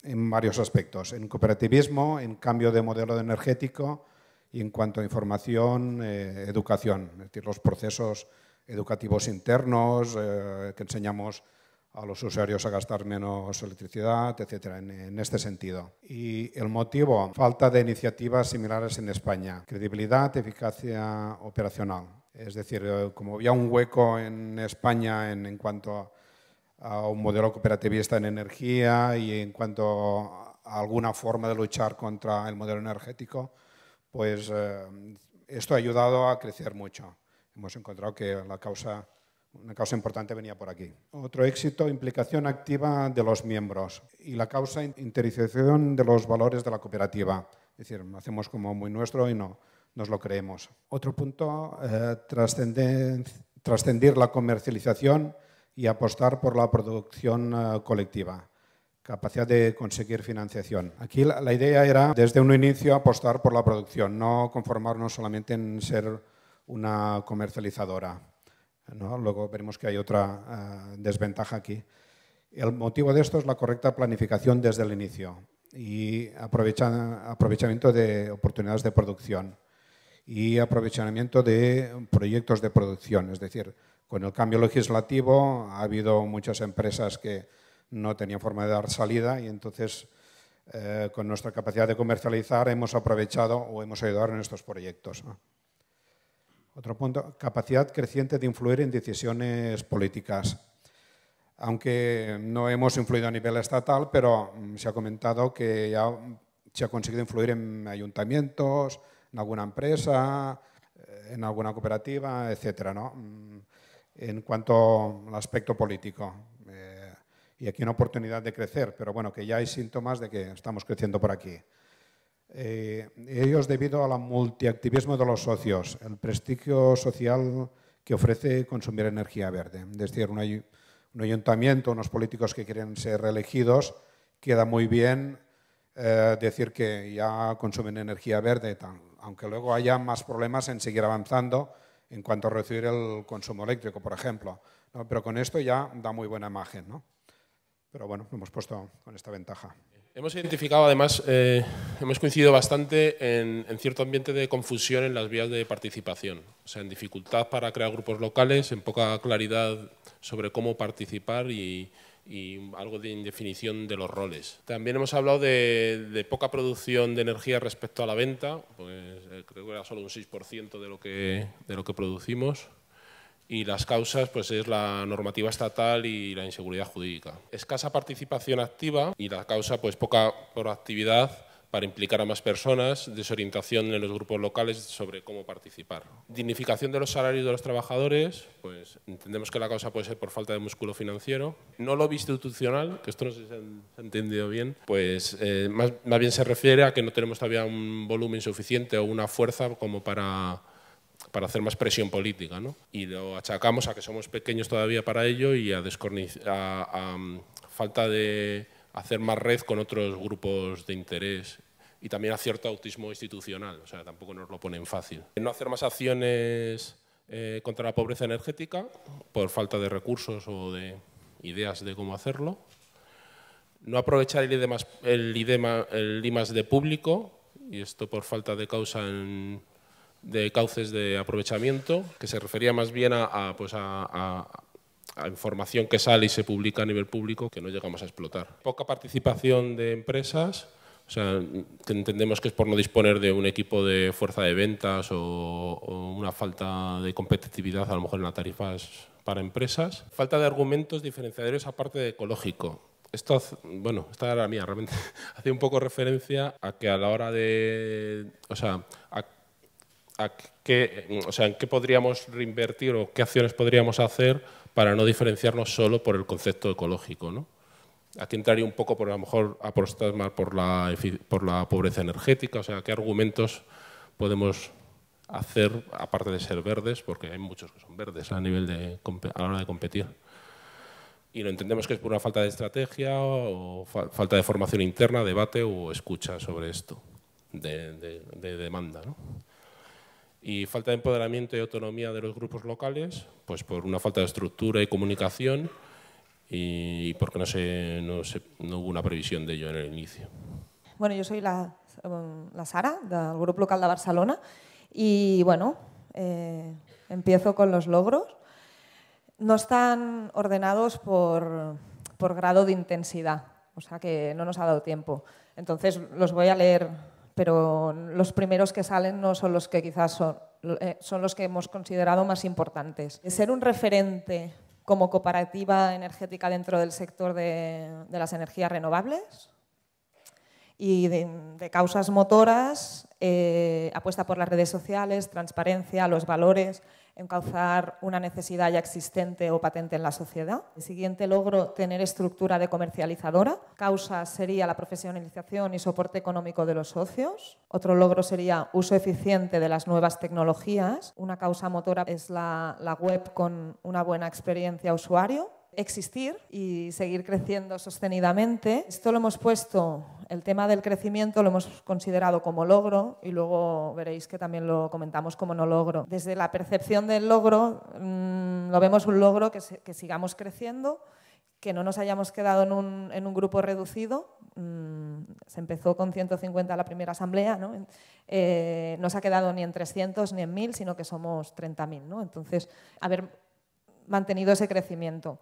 en varios aspectos, en cooperativismo, en cambio de modelo energético, y en cuanto a información, eh, educación, es decir, los procesos educativos internos eh, que enseñamos a los usuarios a gastar menos electricidad, etcétera, en, este sentido. Y el motivo, falta de iniciativas similares en España, credibilidad, eficacia operacional. Es decir, eh, como había un hueco en España en, en cuanto a un modelo cooperativista en energía y en cuanto a alguna forma de luchar contra el modelo energético, pues eh, esto ha ayudado a crecer mucho. Hemos encontrado que la causa, una causa importante venía por aquí. Otro éxito, implicación activa de los miembros y la causa interiorización de los valores de la cooperativa. Es decir, hacemos como muy nuestro y no nos lo creemos. Otro punto, eh, trascendir trascender la comercialización y apostar por la producción eh, colectiva capacidad de conseguir financiación. Aquí la, idea era desde un inicio apostar por la producción, no conformarnos solamente en ser una comercializadora. Luego veremos que hay otra eh, desventaja aquí. El motivo de esto es la correcta planificación desde el inicio y aprovechamiento de oportunidades de producción y aprovechamiento de proyectos de producción. Es decir, con el cambio legislativo ha habido muchas empresas que no tenía forma de dar salida y entonces eh, con nuestra capacidad de comercializar hemos aprovechado o hemos ayudado en estos proyectos. Otro punto, capacidad creciente de influir en decisiones políticas. Aunque no hemos influido a nivel estatal, pero mm, se ha comentado que ya se ha conseguido influir en ayuntamientos, en alguna empresa, eh, en alguna cooperativa, etc. ¿no? Mm, en cuanto al aspecto político, y aquí una oportunidad de crecer, pero bueno, que ya hay síntomas de que estamos creciendo por aquí. Eh, ellos debido al multiactivismo de los socios, el prestigio social que ofrece consumir energía verde. Es decir, un, ayuntamiento, unos políticos que quieren ser reelegidos, queda muy bien eh, decir que ya consumen energía verde, aunque luego haya más problemas en seguir avanzando en cuanto a reducir el consumo eléctrico, por ejemplo. Pero con esto ya da muy buena imagen. ¿no? pero bueno, lo hemos puesto con esta ventaja. Hemos identificado además, eh, hemos coincidido bastante en, cierto ambiente de confusión en las vías de participación, o sea, en dificultad para crear grupos locales, en poca claridad sobre cómo participar y, algo de indefinición de los roles. También hemos hablado de, poca producción de energía respecto a la venta, pues, eh, creo que era solo un 6% lo de lo que producimos y las causas pues es la normativa estatal y la inseguridad jurídica. Escasa participación activa y la causa pues poca proactividad para implicar a más personas, desorientación en los grupos locales sobre cómo participar. Dignificación de los salarios de los trabajadores, pues entendemos que la causa puede ser por falta de músculo financiero. No lobby institucional, que esto no sé si se ha entendido bien, pues eh, más, más bien se refiere a que no tenemos todavía un volumen suficiente o una fuerza como para para hacer más presión política. ¿no? Y lo achacamos a que somos pequeños todavía para ello y a, a, mm, falta de hacer más red con otros grupos de interés y también a cierto autismo institucional, o sea, tampoco nos lo ponen fácil. No hacer más acciones eh, contra la pobreza energética por falta de recursos o de ideas de cómo hacerlo. No aprovechar el, IDEMAS, el, IDEMA, el de público, y esto por falta de causa en de cauces de aprovechamiento, que se refería más bien a, a, pues a, información que sale y se publica a nivel público que no llegamos a explotar. Poca participación de empresas, o sea, que entendemos que es por no disponer de un equipo de fuerza de ventas o, una falta de competitividad a lo mejor en las tarifas para empresas. Falta de argumentos diferenciadores aparte de ecológico. Esto, bueno, esta era la mía, realmente *laughs* hace un poco referencia a que a la hora de, o sea, a qué, o sea, en qué podríamos reinvertir o qué acciones podríamos hacer para no diferenciarnos solo por el concepto ecológico. ¿no? Aquí entraría un poco, por a lo mejor, apostar más por la, por la pobreza energética, o sea, qué argumentos podemos hacer, aparte de ser verdes, porque hay muchos que son verdes a, nivel de, a la hora de competir. Y lo entendemos que es por una falta de estrategia o falta de formación interna, debate o escucha sobre esto, de, de demanda. ¿no? y falta de empoderamiento y autonomía de los grupos locales, pues por una falta de estructura y comunicación y porque no, se, hubo una previsión de ello en el inicio. Bueno, yo soy la, mm, Sara, del Grupo Local de Barcelona, y bueno, eh, empiezo con los logros. No están ordenados por, por grado de intensidad, o sea que no nos ha dado tiempo. Entonces los voy a leer pero los primeros que salen no son los que quizás son, eh, son los que hemos considerado más importantes. Ser un referente como cooperativa energética dentro del sector de, las energías renovables y de, causas motoras, eh, apuesta por las redes sociales, transparencia, los valores, encauzar una necesidad ya existente o patente en la sociedad. El siguiente logro, tener estructura de comercializadora. Causa sería la profesionalización y soporte económico de los socios. Otro logro sería uso eficiente de las nuevas tecnologías. Una causa motora es la, la web con una buena experiencia usuario existir y seguir creciendo sostenidamente. Esto lo hemos puesto, el tema del crecimiento lo hemos considerado como logro y luego veréis que también lo comentamos como no logro. Desde la percepción del logro, mm, lo vemos un logro que, sigamos creciendo, que no nos hayamos quedado en un, grupo reducido. Mm, se empezó con 150 la primera asamblea, eh, ¿no? se ha quedado ni en 300 ni en 1.000, sino que somos 30.000. Entonces, haber mantenido ese crecimiento.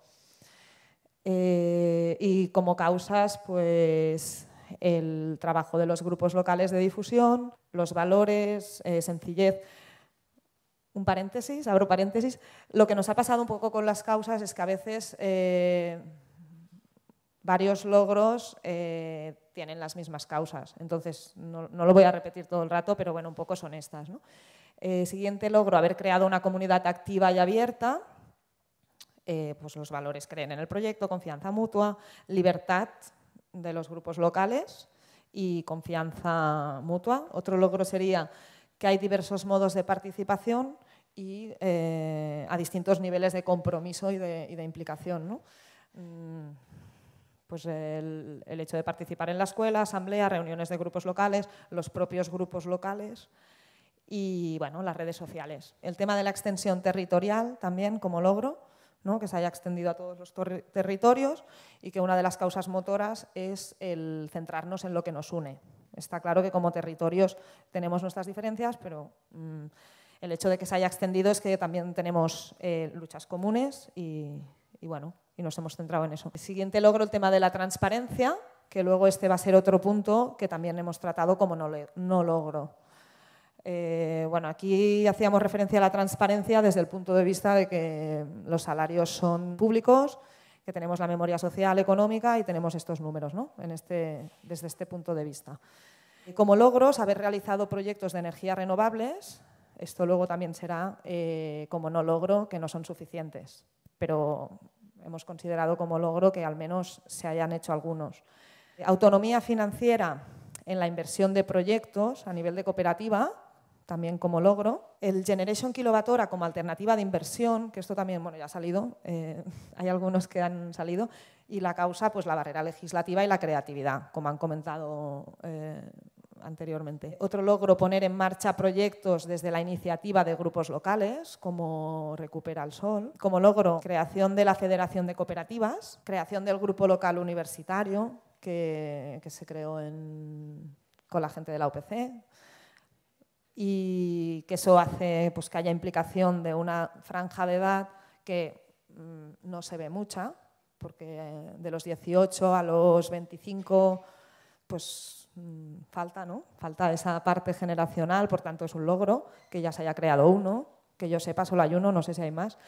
Eh, y como causas, pues el trabajo de los grupos locales de difusión, los valores, eh, sencillez. Un paréntesis, abro paréntesis. Lo que nos ha pasado un poco con las causas es que a veces eh, varios logros tienen las mismas causas. Entonces, no, lo voy a repetir todo el rato, pero bueno, un poco son estas. siguiente logro, haber creado una comunidad activa y abierta eh, pues los valores creen en el proyecto, confianza mutua, libertad de los grupos locales y confianza mutua. Otro logro sería que hay diversos modos de participación y eh, a distintos niveles de compromiso y de, implicación. ¿no? Mm, pues el, hecho de participar en la escuela, asamblea, reuniones de grupos locales, los propios grupos locales y bueno, las redes sociales. El tema de la extensión territorial también como logro, que se haya extendido a todos los territorios y que una de las causas motoras es el centrarnos en lo que nos une. Está claro que como territorios tenemos nuestras diferencias, pero mm, el hecho de que se haya extendido es que también tenemos eh, luchas comunes y, bueno, y nos hemos centrado en eso. El siguiente logro, el tema de la transparencia, que luego este va a ser otro punto que también hemos tratado como no logro. Eh, bueno, aquí hacíamos referencia a la transparencia desde el punto de vista de que los salarios son públicos, que tenemos la memoria social, económica y tenemos estos números ¿no? en este, desde este punto de vista. Como logros, haber realizado proyectos de energías renovables, esto luego también será eh, como no logro, que no son suficientes, pero hemos considerado como logro que al menos se hayan hecho algunos. Autonomía financiera en la inversión de proyectos a nivel de cooperativa, también como logro. El Generation Kilovatora como alternativa de inversión, que esto también ya ha salido, eh, *laughs* hay algunos que han salido, y la causa, pues la barrera legislativa y la creatividad, como han comentado eh, anteriormente. Otro logro, poner en marcha proyectos desde la iniciativa de grupos locales, como Recupera el Sol. Como logro, creación de la Federación de Cooperativas, creación del Grupo Local Universitario, que, se creó con la gente de la UPC y que eso hace pues, que haya implicación de una franja de edad que mm, no se ve mucha, porque de los 18 a los 25 pues mm, falta, ¿no? Falta esa parte generacional, por tanto es un logro que ya se haya creado uno, que yo sepa solo hay uno, no sé si hay más.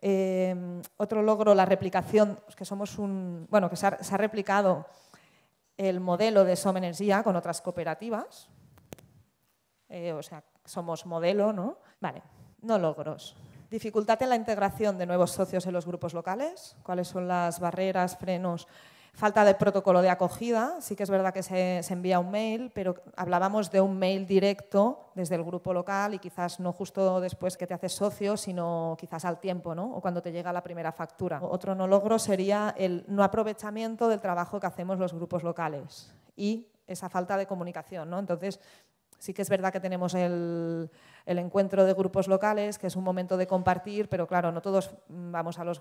Eh, otro logro, la replicación, que somos un, bueno, que se ha, replicado el modelo de Som con otras cooperativas, eh, o sea, somos modelo, ¿no? Vale, no logros. Dificultad en la integración de nuevos socios en los grupos locales, cuáles son las barreras, frenos, falta de protocolo de acogida, sí que es verdad que se, se, envía un mail, pero hablábamos de un mail directo desde el grupo local y quizás no justo después que te haces socio, sino quizás al tiempo, ¿no? O cuando te llega la primera factura. Otro no logro sería el no aprovechamiento del trabajo que hacemos los grupos locales y esa falta de comunicación, ¿no? Entonces, Sí que es verdad que tenemos el, encuentro de grupos locales, que es un momento de compartir, pero claro, no todos vamos a los,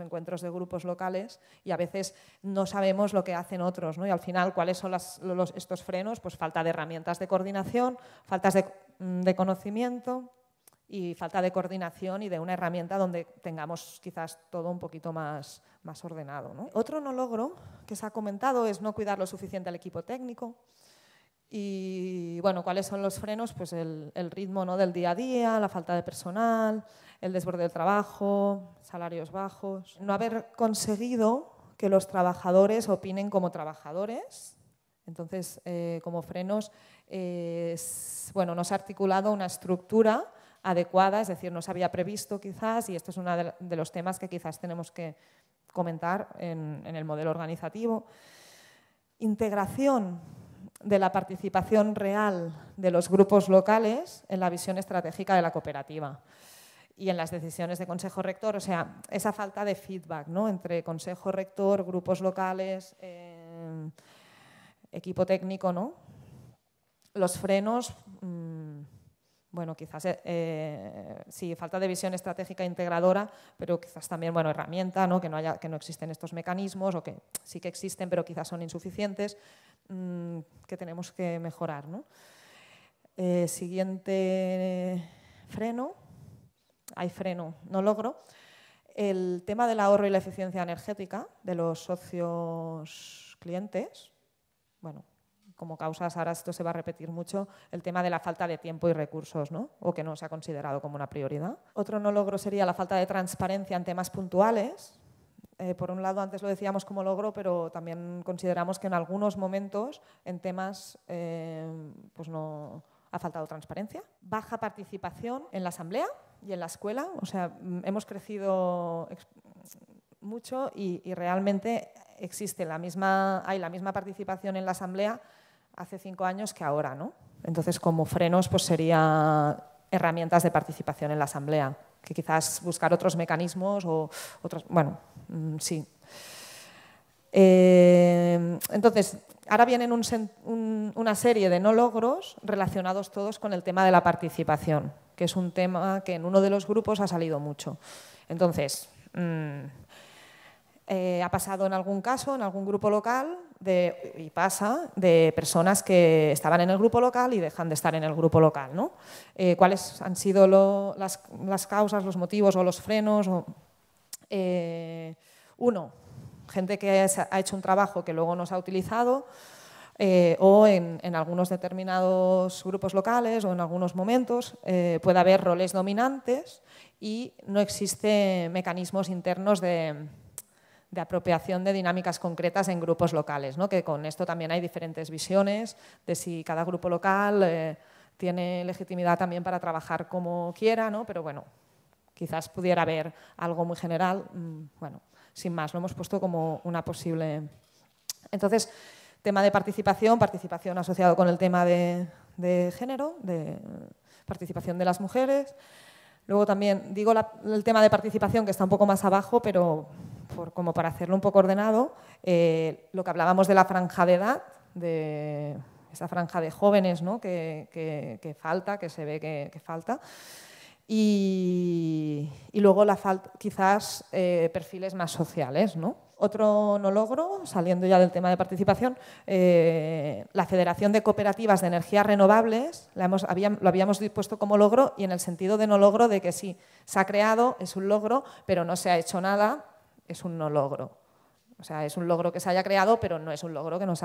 encuentros de grupos locales y a veces no sabemos lo que hacen otros. Y al final, ¿cuáles son estos frenos? Pues falta de herramientas de coordinación, faltas mm, de, conocimiento y falta de coordinación y de una herramienta donde tengamos quizás todo un poquito más, ordenado. Otro no logro que se ha comentado es no cuidar lo suficiente al equipo técnico. Y bueno, ¿cuáles son los frenos? Pues el, ritmo ¿no? del día a día, la falta de personal, el desborde del trabajo, salarios bajos. No haber conseguido que los trabajadores opinen como trabajadores. Entonces, eh, como frenos, eh, bueno, no se ha articulado una estructura adecuada, es decir, no se había previsto quizás, y esto es uno de los temas que quizás tenemos que comentar en, en el modelo organizativo. Integración, de la participación real de los grupos locales en la visión estratégica de la cooperativa y en las decisiones de consejo rector, o sea, esa falta de feedback ¿no? entre consejo rector, grupos locales, eh, equipo técnico, ¿no? Los frenos mm, bueno, quizás eh, eh, sí, falta de visión estratégica integradora, pero quizás también, bueno, herramienta, ¿no? Que, no haya, que no existen estos mecanismos o que sí que existen, pero quizás son insuficientes, mm, que tenemos que mejorar, eh, siguiente freno, hay freno, no logro. El tema del ahorro y la eficiencia energética de los socios clientes, bueno, como causas, ahora esto se va a repetir mucho, el tema de la falta de tiempo y recursos, ¿no? o que no se ha considerado como una prioridad. Otro no logro sería la falta de transparencia en temas puntuales. Eh, por un lado, antes lo decíamos como logro, pero también consideramos que en algunos momentos, en temas, eh, pues no ha faltado transparencia. Baja participación en la asamblea y en la escuela. O sea, mm, hemos crecido mucho y, y realmente existe la misma, hay la misma participación en la asamblea hace cinco años que ahora, ¿no? Entonces, como frenos, pues sería herramientas de participación en la asamblea, que quizás buscar otros mecanismos o otros… bueno, mm, sí. Eh, entonces, ahora vienen una serie de no logros relacionados todos con el tema de la participación, que es un tema que en uno de los grupos ha salido mucho. Entonces, mm, eh, ha pasado en algún caso, en algún grupo local, y pasa de personas que estaban en el grupo local y dejan de estar en el grupo local. ¿no? Eh, ¿Cuáles han sido las, causas, los motivos o los frenos? Eh, uno, gente que ha hecho un trabajo que luego no se ha utilizado eh, o en, algunos determinados grupos locales o en algunos momentos puede haber roles dominantes y no existen mecanismos internos de de apropiación de dinámicas concretas en grupos locales, ¿no? que con esto también hay diferentes visiones de si cada grupo local eh, tiene legitimidad también para trabajar como quiera, ¿no? pero bueno, quizás pudiera haber algo muy general, mm, bueno, sin más, lo hemos puesto como una posible... Entonces, tema de participación, participación asociado con el tema de, género, de participación de las mujeres. Luego también digo el tema de participación que está un poco más abajo, pero como para hacerlo un poco ordenado, eh, lo que hablábamos de la franja de edad, de esa franja de jóvenes que, falta, que se ve que, falta. Y, luego la quizás eh, perfiles más sociales. Otro no logro, saliendo ya del tema de participación, eh, la Federación de Cooperativas de Energías Renovables lo habíamos dispuesto como logro y en el sentido de no logro de que sí, se ha creado, es un logro, pero no se ha hecho nada es un no logro. O sea, es un logro que se haya creado, pero no es un logro que nos,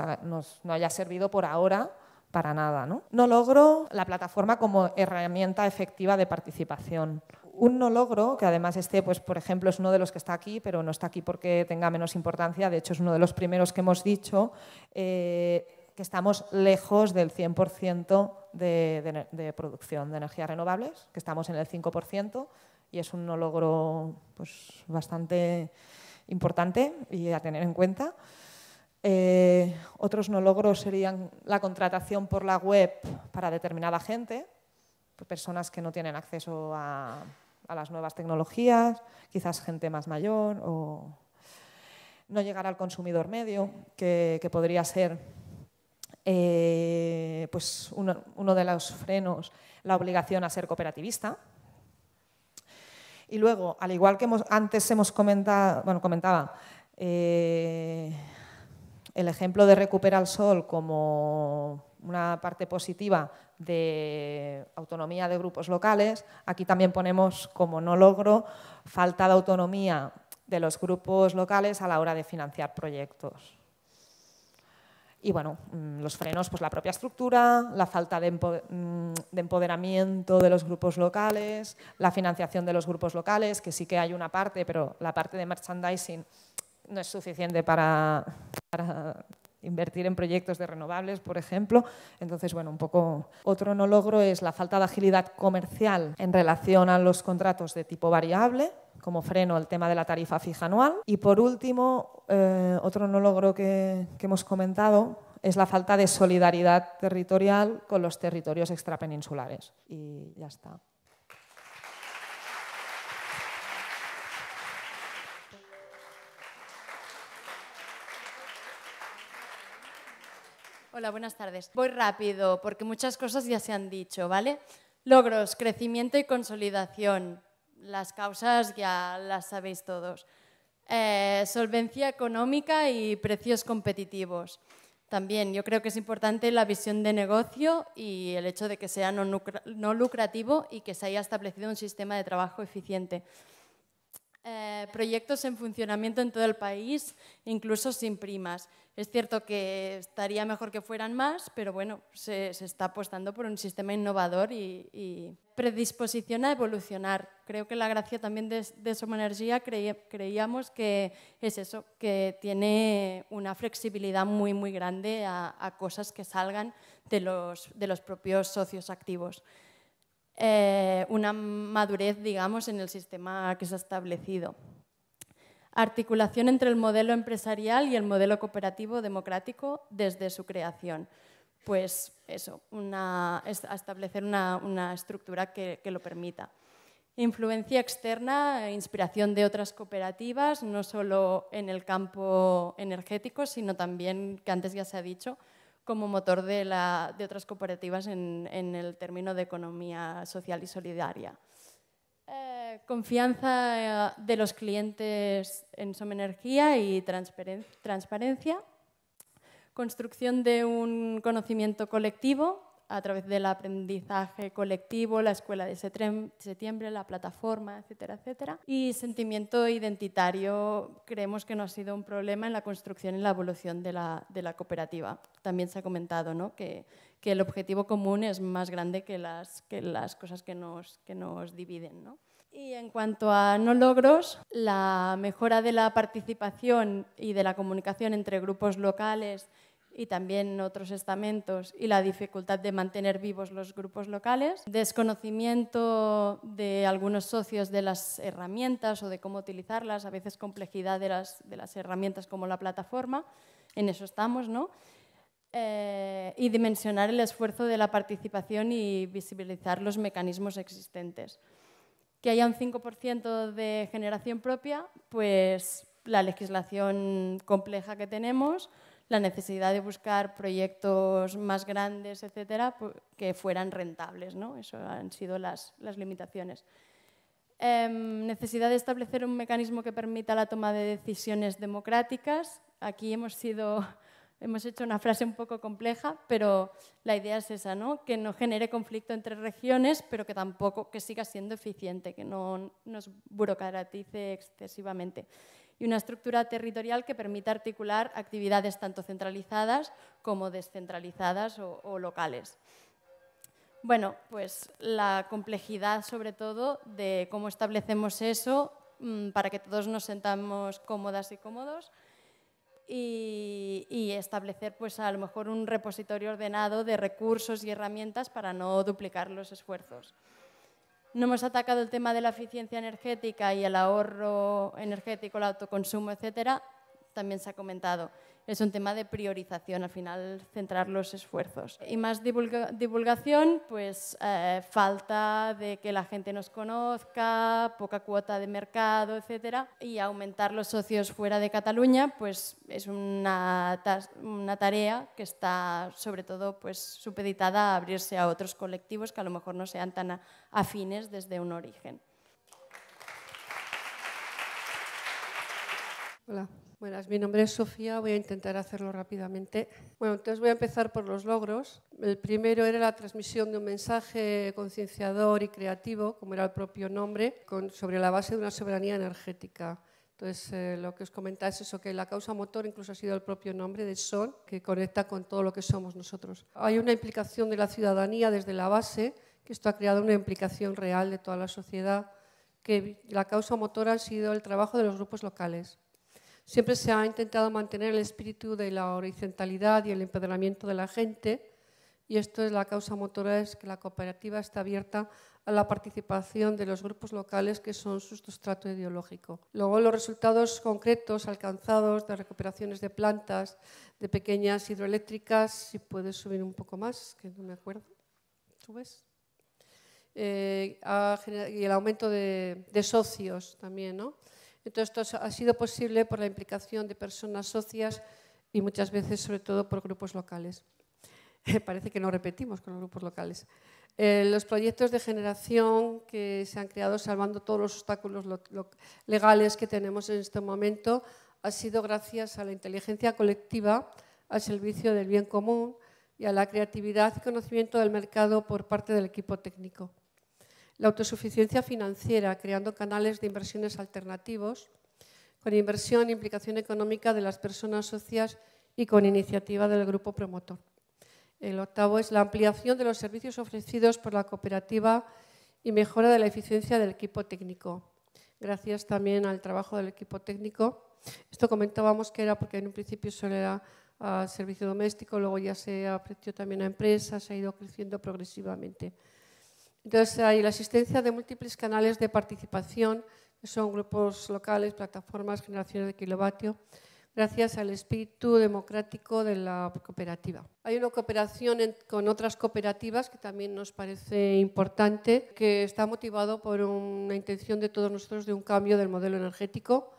haya servido por ahora para nada. ¿no? no logro la plataforma como herramienta efectiva de participación. Un no logro, que además este, pues, por ejemplo, es uno de los que está aquí, pero no está aquí porque tenga menos importancia, de hecho es uno de los primeros que hemos dicho, eh, que estamos lejos del 100% de, de producción de energías renovables, que estamos en el 5%, y es un no logro pues, bastante importante y a tener en cuenta. Eh, otros no logros serían la contratación por la web para determinada gente, personas que no tienen acceso a, las nuevas tecnologías, quizás gente más mayor o no llegar al consumidor medio, que, podría ser eh, pues uno, de los frenos, la obligación a ser cooperativista, y luego, al igual que antes hemos comentado, bueno, comentaba eh, el ejemplo de recuperar el sol como una parte positiva de autonomía de grupos locales, aquí también ponemos como no logro falta de autonomía de los grupos locales a la hora de financiar proyectos. Y bueno, mm, los frenos, pues la propia estructura, la falta mm, de empoderamiento de los grupos locales, la financiación de los grupos locales, que sí que hay una parte, pero la parte de merchandising no es suficiente para, para invertir en proyectos de renovables, por ejemplo. Entonces, bueno, un poco otro no logro es la falta de agilidad comercial en relación a los contratos de tipo variable, como freno el tema de la tarifa fija anual. Y por último, eh, otro no logro que, que hemos comentado es la falta de solidaridad territorial con los territorios extrapeninsulares. Y ya está. Hola, buenas tardes. Voy rápido porque muchas cosas ya se han dicho, ¿vale? Logros, crecimiento y consolidación las causas ya las sabéis todos. Eh, solvencia económica y precios competitivos. También yo creo que es importante la visión de negocio y el hecho de que sea no lucrativo y que se haya establecido un sistema de trabajo eficiente. Eh, proyectos en funcionamiento en todo el país, incluso sin primas. Es cierto que estaría mejor que fueran más, pero bueno, se, está apostando por un sistema innovador y, predisposición a evolucionar. Creo que la gracia también de, de creíamos que es eso, que tiene una flexibilidad muy, muy grande a, a cosas que salgan de los, de los propios socios activos. Eh, una madurez, digamos, en el sistema que se ha establecido. Articulación entre el modelo empresarial y el modelo cooperativo democrático desde su creación. Pues eso, establecer una, estructura que, que lo permita. Influencia externa, e inspiración de otras cooperativas, no solo en el campo energético, sino también, que antes ya se ha dicho, como motor de, otras cooperativas en, el término de economía social y solidaria. Eh, confianza eh, de los clientes en Energía y transparencia. Construcción de un conocimiento colectivo a través del aprendizaje colectivo, la escuela de septiembre, la plataforma, etcétera, etcétera. Y sentimiento identitario creemos que no ha sido un problema en la construcción y la evolución de la, cooperativa. También se ha comentado ¿no? que, el objetivo común es más grande que las, que las cosas que nos, dividen. ¿no? Y en cuanto a no logros, la mejora de la participación y de la comunicación entre grupos locales y también otros estamentos y la dificultad de mantener vivos los grupos locales, desconocimiento de algunos socios de las herramientas o de cómo utilizarlas, a veces complejidad de las, de las herramientas como la plataforma, en eso estamos, ¿no? Eh, y dimensionar el esfuerzo de la participación y visibilizar los mecanismos existentes. Que haya un 5% de generación propia, pues la legislación compleja que tenemos, la necesidad de buscar proyectos más grandes, etcétera, que fueran rentables. ¿no? Eso han sido las, limitaciones. Em, necesidad de establecer un mecanismo que permita la toma de decisiones democráticas. Aquí hemos, sido, *laughs* hemos hecho una frase un poco compleja, pero la idea es esa, ¿no? que no genere conflicto entre regiones, pero que tampoco que siga siendo eficiente, que no nos burocratice excesivamente y una estructura territorial que permita articular actividades tanto centralizadas como descentralizadas o, locales. Bueno, pues la complejidad sobre todo de cómo establecemos eso mm, para que todos nos sentamos cómodas y cómodos y, y, establecer pues a lo mejor un repositorio ordenado de recursos y herramientas para no duplicar los esfuerzos. No hemos atacado el tema de la eficiencia energética y el ahorro energético, el autoconsumo, etcétera, también se ha comentado es un tema de priorización, al final centrar los esfuerzos. Y más divulgación, pues eh, falta de que la gente nos conozca, poca cuota de mercado, etcétera, y aumentar los socios fuera de Cataluña, pues es una, una tarea que está sobre todo pues supeditada a abrirse a otros colectivos que a lo mejor no sean tan afines desde un origen. Hola, Buenas, mi nombre es Sofía, voy a intentar hacerlo rápidamente. Bueno, entonces voy a empezar por los logros. El primero era la transmisión de un mensaje concienciador y creativo, como era el propio nombre, sobre la base de una soberanía energética. Entonces, eh, lo que os comentaba es eso, que la causa motor incluso ha sido el propio nombre de Sol, que conecta con todo lo que somos nosotros. Hay una implicación de la ciudadanía desde la base, que esto ha creado una implicación real de toda la sociedad, que la causa motor ha sido el trabajo de los grupos locales. Siempre se ha intentado mantener el espíritu de la horizontalidad y el empoderamiento de la gente y esto es la causa motora es que la cooperativa está abierta a la participación de los grupos locales que son su sustrato ideológico. Luego los resultados concretos alcanzados de recuperaciones de plantas, de pequeñas hidroeléctricas, si puedes subir un poco más, que no me acuerdo, ¿subes? Eh, y el aumento de socios también, ¿no? Entonces, esto ha sido posible por la implicación de personas socias y muchas veces, sobre todo, por grupos locales. *laughs* Parece que no repetimos con los grupos locales. Eh, los proyectos de generación que se han creado salvando todos los obstáculos legales que tenemos en este momento ha sido gracias a la inteligencia colectiva, al servicio del bien común y a la creatividad y conocimiento del mercado por parte del equipo técnico la autosuficiencia financiera, creando canales de inversiones alternativos, con inversión e implicación económica de las personas socias y con iniciativa del grupo promotor. El octavo es la ampliación de los servicios ofrecidos por la cooperativa y mejora de la eficiencia del equipo técnico. Gracias también al trabajo del equipo técnico. Esto comentábamos que era porque en un principio solo era ah, servicio doméstico, luego ya se apreció también a empresas, se ha ido creciendo progresivamente. Entonces hay la existencia de múltiples canales de participación, que son grupos locales, plataformas, generaciones de kilovatio, gracias al espíritu democrático de la cooperativa. Hay una cooperación con otras cooperativas que también nos parece importante, que está motivado por una intención de todos nosotros de un cambio del modelo energético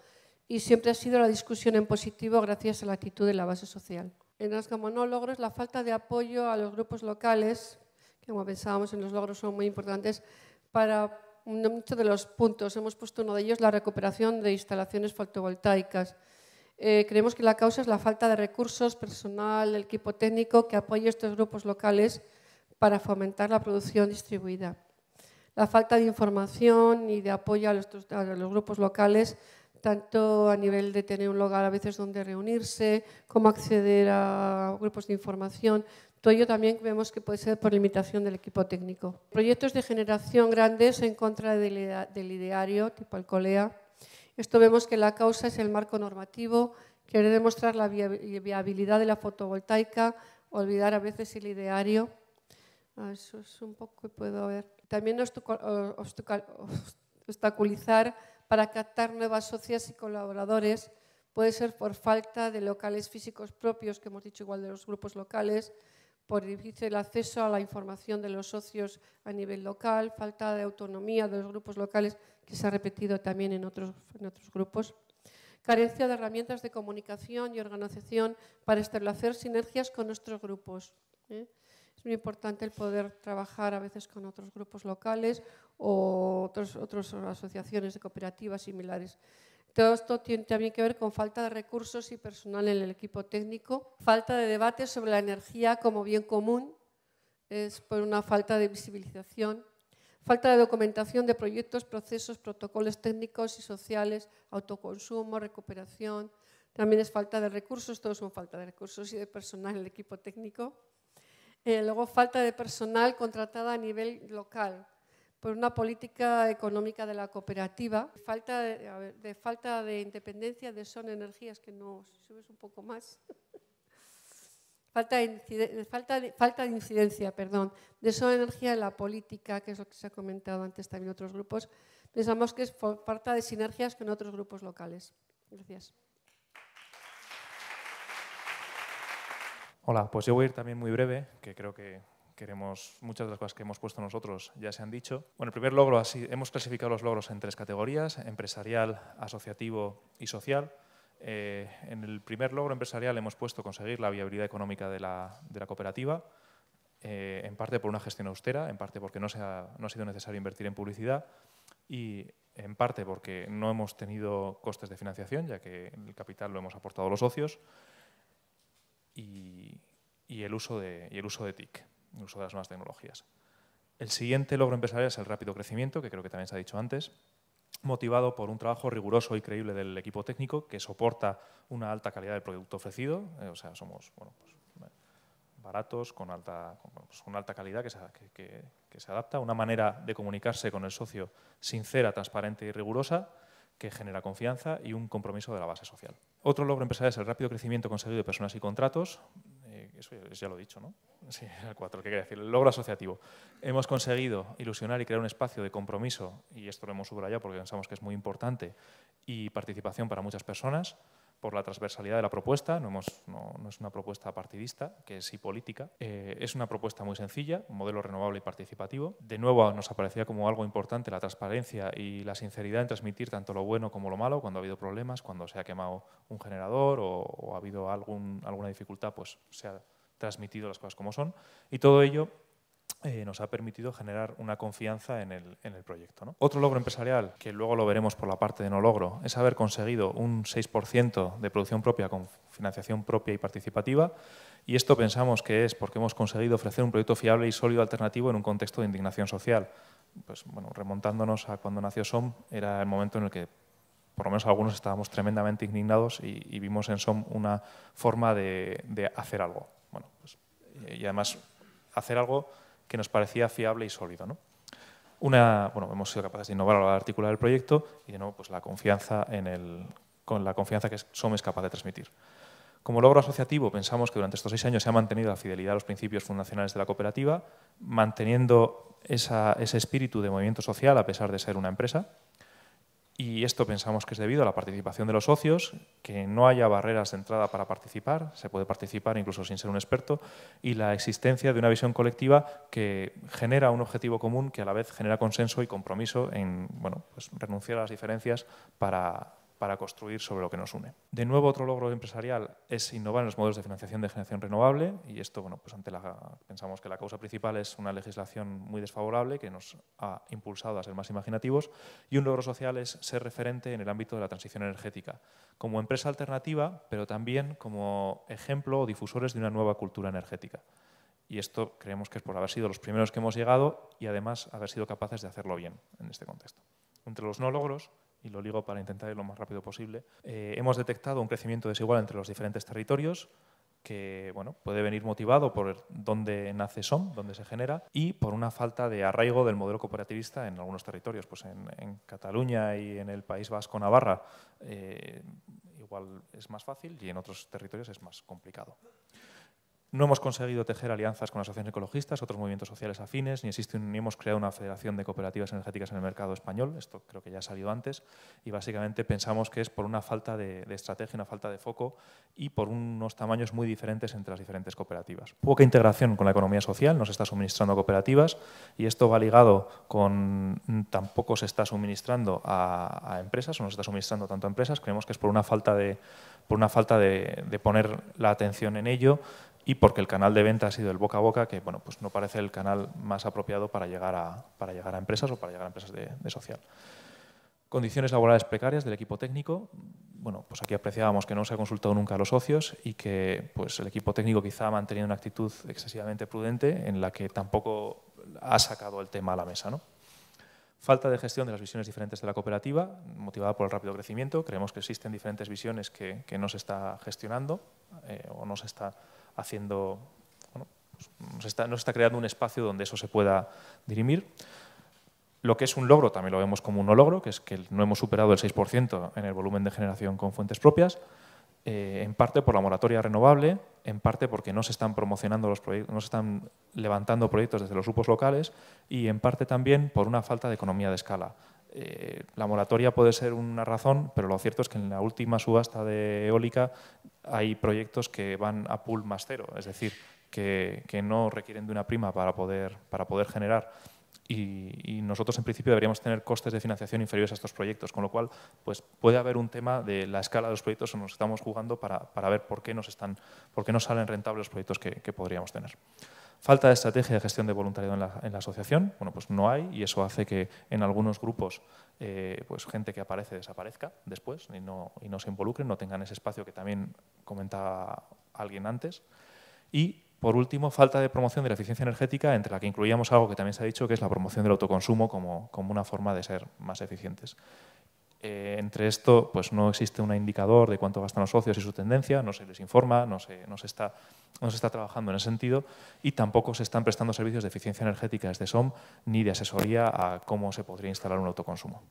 y siempre ha sido la discusión en positivo gracias a la actitud de la base social. En las monólogos, la falta de apoyo a los grupos locales como pensábamos en los logros son muy importantes para muchos de los puntos. Hemos puesto uno de ellos, la recuperación de instalaciones fotovoltaicas. Eh, creemos que la causa es la falta de recursos, personal, el equipo técnico que apoye estos grupos locales para fomentar la producción distribuida. La falta de información y de apoyo a los, a los grupos locales, tanto a nivel de tener un lugar a veces donde reunirse, cómo acceder a grupos de información, ello también vemos que puede ser por limitación del equipo técnico. Proyectos de generación grandes en contra del ideario, tipo Alcolea. Esto vemos que la causa es el marco normativo, querer demostrar la viabilidad de la fotovoltaica, olvidar a veces el ideario. Ah, eso es un poco que puedo ver. También obstaculizar para captar nuevas socias y colaboradores puede ser por falta de locales físicos propios, que hemos dicho igual de los grupos locales, por difícil acceso a la información de los socios a nivel local, falta de autonomía de los grupos locales, que se ha repetido también en otros, grupos, carencia de herramientas de comunicación y organización para establecer sinergias con nuestros grupos. ¿eh? Es muy importante el poder trabajar a veces con otros grupos locales o otras asociaciones de cooperativas similares. Todo esto tiene también que ver con falta de recursos y personal en el equipo técnico, falta de debate sobre la energía como bien común, es por una falta de visibilización, falta de documentación de proyectos, procesos, protocolos técnicos y sociales, autoconsumo, recuperación, también es falta de recursos, todos son falta de recursos y de personal en el equipo técnico. Eh, luego falta de personal contratada a nivel local, por una política económica de la cooperativa, falta de, falta de independencia de Son Energías, que no, si subes un poco más, *laughs* falta de, falta, de, falta de incidencia, perdón, de Son Energía en la política, que es lo que se ha comentado antes también otros grupos, pensamos que es falta de sinergias con otros grupos locales. Gracias. Hola, pues yo voy a ir también muy breve, que creo que muchas de las cosas que hemos puesto nosotros ya se han dicho. Bueno, el primer logro, así, hemos clasificado los logros en tres categorías, empresarial, asociativo y social. Eh, en el primer logro empresarial hemos puesto conseguir la viabilidad económica de la, cooperativa, eh, en parte por una gestión austera, en parte porque no, ha, no ha sido necesario invertir en publicidad y en parte porque no hemos tenido costes de financiación, ya que el capital lo hemos aportado los socios, y, el, uso de, y el uso de TIC el de las nuevas tecnologías. El siguiente logro empresarial es el rápido crecimiento, que creo que también se ha dicho antes, motivado por un trabajo riguroso y creíble del equipo técnico que soporta una alta calidad del producto ofrecido. Eh, o sea, somos pues, eh, baratos, con alta, pues, alta calidad que se, que se adapta, una manera de comunicarse con el socio sincera, transparente y rigurosa que genera confianza y un compromiso de la base social. Otro logro empresarial es el rápido crecimiento conseguido de personas y contratos, eso ya, lo he dicho, ¿no? Sí, el 4, que quería decir, el logro asociativo. Hemos conseguido ilusionar y crear un espacio de compromiso, y esto lo hemos subrayado porque pensamos que es muy importante, y participación para muchas personas por la transversalidad de la propuesta, no, no, es una propuesta partidista, que es sí política. Eh, es una propuesta muy sencilla, un modelo renovable y participativo. De nuevo nos aparecía como algo importante la transparencia y la sinceridad en transmitir tanto lo bueno como lo malo, cuando ha habido problemas, cuando se ha quemado un generador o, ha habido alguna dificultad, pues se ha transmitido las cosas como son. Y todo ello eh, nos ha permitido generar una confianza en el, en el proyecto. Otro logro empresarial, que luego lo veremos por la parte de no logro, es haber conseguido un 6% de producción propia con financiación propia y participativa. Y esto pensamos que es porque hemos conseguido ofrecer un proyecto fiable y sólido alternativo en un contexto de indignación social. Pues, bueno, remontándonos a cuando nació SOM, era el momento en el que por lo menos algunos estábamos tremendamente indignados y, y vimos en SOM una forma de, de hacer algo. Bueno, pues, y además hacer algo que nos parecía fiable y sólido. ¿no? Una, bueno, hemos sido capaces de innovar a la hora del articular el proyecto y de nuevo pues, la confianza en el, con la confianza que somos es capaz de transmitir. Como logro asociativo, pensamos que durante estos seis años se ha mantenido la fidelidad a los principios fundacionales de la cooperativa, manteniendo ese espíritu de movimiento social a pesar de ser una empresa, y esto pensamos que es debido a la participación de los socios, que no haya barreras de entrada para participar, se puede participar incluso sin ser un experto, y la existencia de una visión colectiva que genera un objetivo común que a la vez genera consenso y compromiso en bueno, pues, renunciar a las diferencias para para construir sobre lo que nos une. De nuevo, otro logro empresarial es innovar en los modelos de financiación de generación renovable y esto, bueno, pues ante la, pensamos que la causa principal es una legislación muy desfavorable que nos ha impulsado a ser más imaginativos y un logro social es ser referente en el ámbito de la transición energética, como empresa alternativa, pero también como ejemplo o difusores de una nueva cultura energética. Y esto creemos que es por haber sido los primeros que hemos llegado y además haber sido capaces de hacerlo bien en este contexto. Entre los no logros y lo ligo para intentar ir lo más rápido posible, eh, hemos detectado un crecimiento desigual entre los diferentes territorios que bueno, puede venir motivado por dónde nace SOM, dónde se genera, y por una falta de arraigo del modelo cooperativista en algunos territorios. Pues en, Cataluña y en el País Vasco-Navarra eh, igual es más fácil y en otros territorios es más complicado. No hemos conseguido tejer alianzas con asociaciones ecologistas, otros movimientos sociales afines, ni existe ni hemos creado una federación de cooperativas energéticas en el mercado español, esto creo que ya ha salido antes, y básicamente pensamos que es por una falta de, estrategia, una falta de foco y por unos tamaños muy diferentes entre las diferentes cooperativas. Poca integración con la economía social, se está suministrando cooperativas y esto va ligado con tampoco se está suministrando a, empresas, o no se está suministrando tanto a empresas, creemos que es por una falta de, por una falta de poner la atención en ello y porque el canal de venta ha sido el boca a boca, que bueno, pues no parece el canal más apropiado para llegar a, para llegar a empresas o para llegar a empresas de, social. Condiciones laborales precarias del equipo técnico. Bueno, pues aquí apreciábamos que no se ha consultado nunca a los socios y que pues, el equipo técnico quizá ha mantenido una actitud excesivamente prudente en la que tampoco ha sacado el tema a la mesa. ¿no? Falta de gestión de las visiones diferentes de la cooperativa, motivada por el rápido crecimiento. Creemos que existen diferentes visiones que, no se está gestionando eh, o no se está haciendo, bueno, pues, está, creando un espacio donde eso se pueda dirimir. Lo que es un logro también lo vemos como un no logro, que es que no hemos superado el 6% en el volumen de generación con fuentes propias, eh, en parte por la moratoria renovable, en parte porque no se están promocionando los proyectos, no se están levantando proyectos desde los grupos locales y en parte también por una falta de economía de escala. Eh, la moratoria puede ser una razón, pero lo cierto es que en la última subasta de eólica hay proyectos que van a pool más cero, es decir, que, no requieren de una prima para poder, generar. Y, nosotros en principio deberíamos tener costes de financiación inferiores a estos proyectos, con lo cual pues, puede haber un tema de la escala de los proyectos o nos estamos jugando para, ver por qué, por qué no salen rentables los proyectos que podríamos tener. Falta de estrategia de gestión de voluntariado en la, asociación, bueno, pues no hay y eso hace que en algunos grupos eh, pues gente que aparece desaparezca después y no, se involucren, no tengan ese espacio que también comentaba alguien antes. Y por último, falta de promoción de la eficiencia energética, entre la que incluíamos algo que también se ha dicho, que es la promoción del autoconsumo como, como una forma de ser más eficientes. Eh, entre esto, pues no existe un indicador de cuánto gastan los socios y su tendencia, no se les informa, no se, no se está no se está trabajando en ese sentido y tampoco se están prestando servicios de eficiencia energética desde SOM ni de asesoría a cómo se podría instalar un autoconsumo.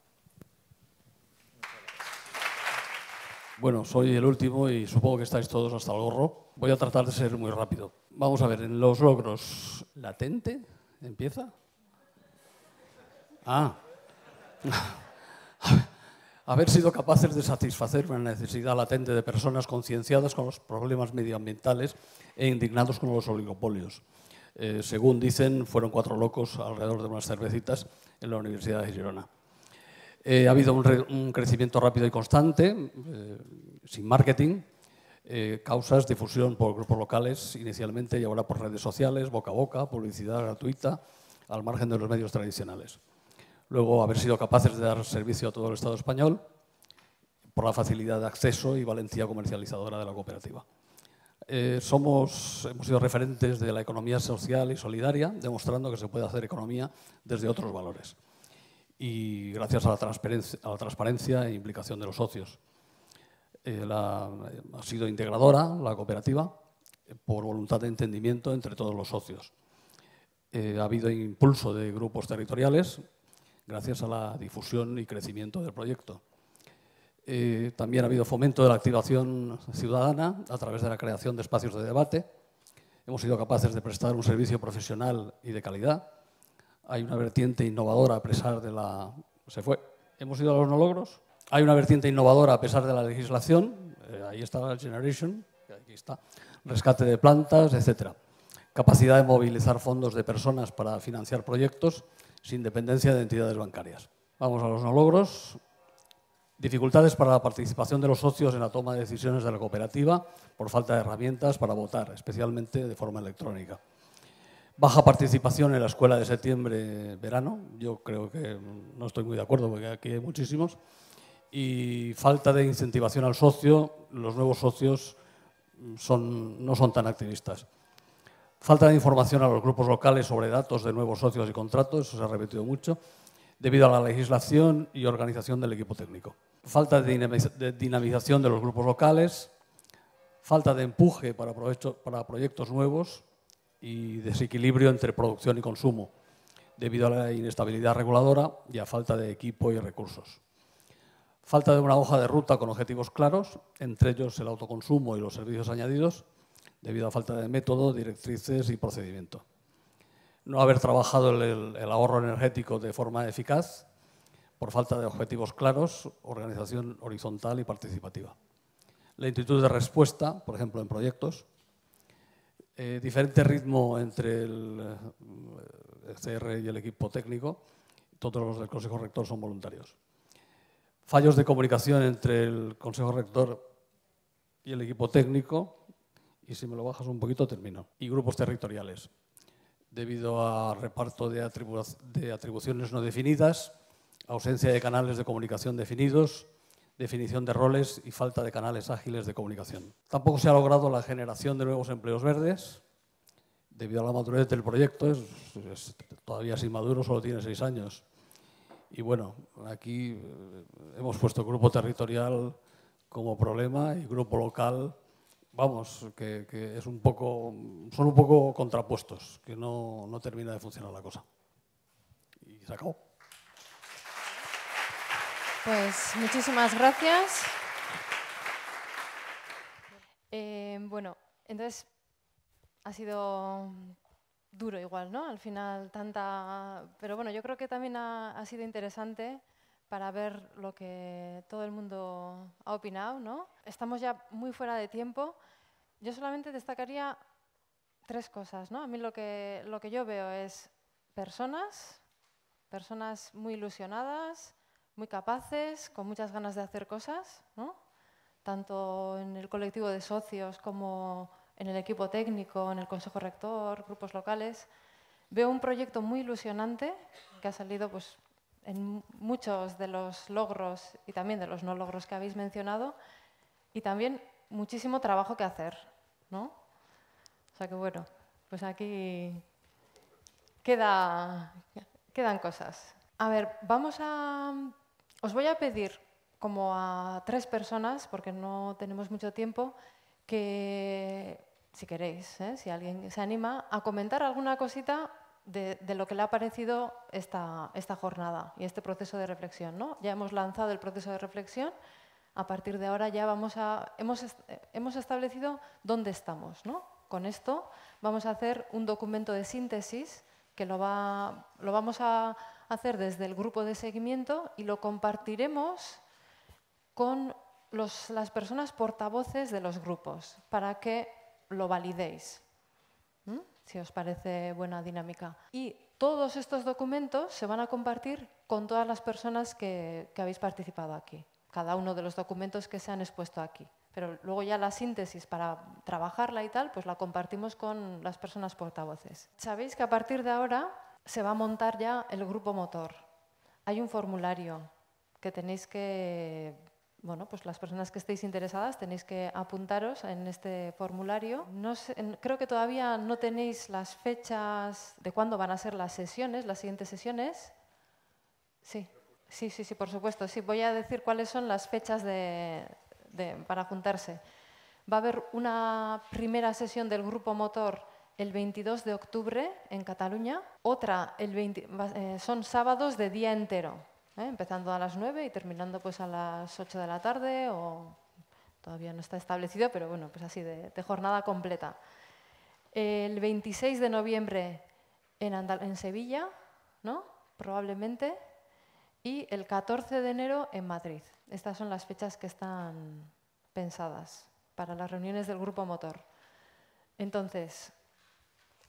Bueno, soy el último y supongo que estáis todos hasta el gorro. Voy a tratar de ser muy rápido. Vamos a ver, en los logros, ¿latente? ¿Empieza? Ah. *laughs* haber sido capaces de satisfacer una necesidad latente de personas concienciadas con los problemas medioambientales e indignados con los oligopolios. Eh, según dicen, fueron cuatro locos alrededor de unas cervecitas en la Universidad de Girona. Eh, ha habido un, crecimiento rápido y constante, eh, sin marketing, causas, difusión por grupos locales inicialmente y ahora por redes sociales, boca a boca, publicidad gratuita, al margen de los medios tradicionales luego haber sido capaces de dar servicio a todo el Estado español por la facilidad de acceso y valencia comercializadora de la cooperativa. Eh, somos, hemos sido referentes de la economía social y solidaria, demostrando que se puede hacer economía desde otros valores y gracias a la transparencia, a la transparencia e implicación de los socios. Eh, ha sido integradora la cooperativa eh, por voluntad de entendimiento entre todos los socios. ha habido impulso de grupos territoriales gracias a la difusión y crecimiento del proyecto. Eh, también ha habido fomento de la activación ciudadana a través de la creación de espacios de debate. Hemos sido capaces de prestar un servicio profesional y de calidad. Hay una vertiente innovadora a pesar de la... ¿Se fue? ¿Hemos ido a los no logros? Hay una vertiente innovadora a pesar de la legislación. Eh, ahí está la Generation, aquí está. Rescate de plantas, etc. Capacidad de movilizar fondos de personas para financiar proyectos sin dependencia de entidades bancarias. Vamos a los no logros. Dificultades para la participación de los socios en la toma de decisiones de la cooperativa por falta de herramientas para votar, especialmente de forma electrónica. Baja participación en la escuela de septiembre-verano. Yo creo que no estoy muy de acuerdo porque aquí hay muchísimos. Y falta de incentivación al socio. Los nuevos socios no son tan activistas. Falta de información a los grupos locales sobre datos de nuevos socios y contratos, eso se ha repetido mucho, debido a la legislación y organización del equipo técnico. Falta de dinamización de los grupos locales, falta de empuje para, proyectos nuevos y desequilibrio entre producción y consumo, debido a la inestabilidad reguladora y a falta de equipo y recursos. Falta de una hoja de ruta con objetivos claros, entre ellos el autoconsumo y los servicios añadidos, debido a falta de método, directrices y procedimiento. No haber trabajado el, ahorro energético de forma eficaz por falta de objetivos claros, organización horizontal y participativa. La lentitud de respuesta, por ejemplo, en proyectos, eh, diferente ritmo entre el, eh, el, CR y el equipo técnico. Todos los del Consejo Rector son voluntarios. Fallos de comunicación entre el Consejo Rector y el equipo técnico y si me lo bajas un poquito termino. Y grupos territoriales. Debido a reparto de, atribuciones no definidas, ausencia de canales de comunicación definidos, definición de roles y falta de canales ágiles de comunicación. Tampoco se ha logrado la generación de nuevos empleos verdes, debido a la madurez del proyecto, es, todavía es inmaduro, solo tiene seis años. Y bueno, aquí eh, hemos puesto grupo territorial como problema y grupo local vamos, que, es un poco, son un poco contrapuestos, que no, termina de funcionar la cosa. Y se acabó. Pues muchísimas gracias. Eh, bueno, entonces ha sido duro igual, ¿no? Al final tanta... Pero bueno, yo creo que también ha sido interesante para ver lo que todo el mundo ha opinado, ¿no? Estamos ya muy fuera de tiempo. Yo solamente destacaría tres cosas, ¿no? A mí lo que, lo que yo veo es personas, personas muy ilusionadas, muy capaces, con muchas ganas de hacer cosas, ¿no? tanto en el colectivo de socios como en el equipo técnico, en el consejo rector, grupos locales. Veo un proyecto muy ilusionante que ha salido pues, en muchos de los logros y también de los no logros que habéis mencionado y también muchísimo trabajo que hacer, ¿no? O sea que bueno, pues aquí queda, quedan cosas. A ver, vamos a... Os voy a pedir como a tres personas, porque no tenemos mucho tiempo, que si queréis, ¿eh? si alguien se anima, a comentar alguna cosita de, lo que le ha parecido esta, esta jornada y este proceso de reflexión. ¿no? Ya hemos lanzado el proceso de reflexión, a partir de ahora ya vamos a, hemos, hemos establecido dónde estamos. Con esto vamos a hacer un documento de síntesis que lo, va, vamos a hacer desde el grupo de seguimiento y lo compartiremos con las personas portavoces de los grupos para que lo validéis si os parece buena dinámica. Y todos estos documentos se van a compartir con todas las personas que, habéis participado aquí, cada uno de los documentos que se han expuesto aquí pero luego ya la síntesis para trabajarla y tal, pues la compartimos con las personas portavoces. Sabéis que a partir de ahora se va a montar ya el grupo motor. Hay un formulario que tenéis que bueno, pues las personas que estéis interesadas tenéis que apuntaros en este formulario. No creo que todavía no tenéis las fechas de cuándo van a ser las sesiones, las siguientes sesiones. Sí, sí, sí, sí, por supuesto. Sí, voy a decir cuáles son las fechas de, para juntarse. Va a haber una primera sesión del grupo motor el 22 de octubre en Cataluña, otra el 20, eh, son sábados de día entero ¿eh? empezando a las 9 y terminando pues a las 8 de la tarde o todavía no está establecido, pero bueno, pues así de, jornada completa. El 26 de noviembre en, en Sevilla, ¿no? probablemente, y el 14 de enero en Madrid. Estas son las fechas que están pensadas para las reuniones del grupo motor. Entonces,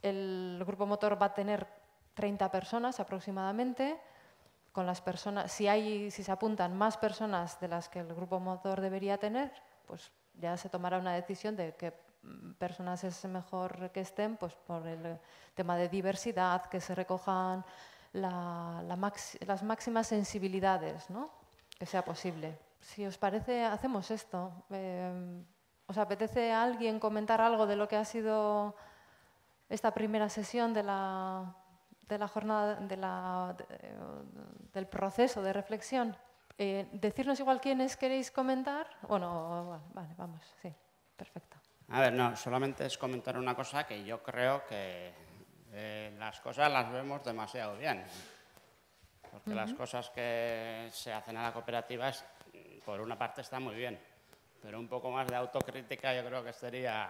el grupo motor va a tener 30 personas aproximadamente con las personas, si, hay, si se apuntan más personas de las que el grupo motor debería tener, pues ya se tomará una decisión de qué personas es mejor que estén, pues por el tema de diversidad, que se recojan las máximas sensibilidades, ¿no? que sea posible. Si os parece, hacemos esto. Eh, ¿Os apetece a alguien comentar algo de lo que ha sido esta primera sesión de la de la jornada de la, del proceso de reflexión. Eh, decirnos igual quiénes queréis comentar. Bueno, vale, vamos, sí, perfecto. A ver, no, solamente es comentar una cosa que yo creo que eh, las cosas las vemos demasiado bien. Porque las cosas que se hacen a la cooperativa, es, por una parte, está muy bien. Pero un poco más de autocrítica yo creo que sería,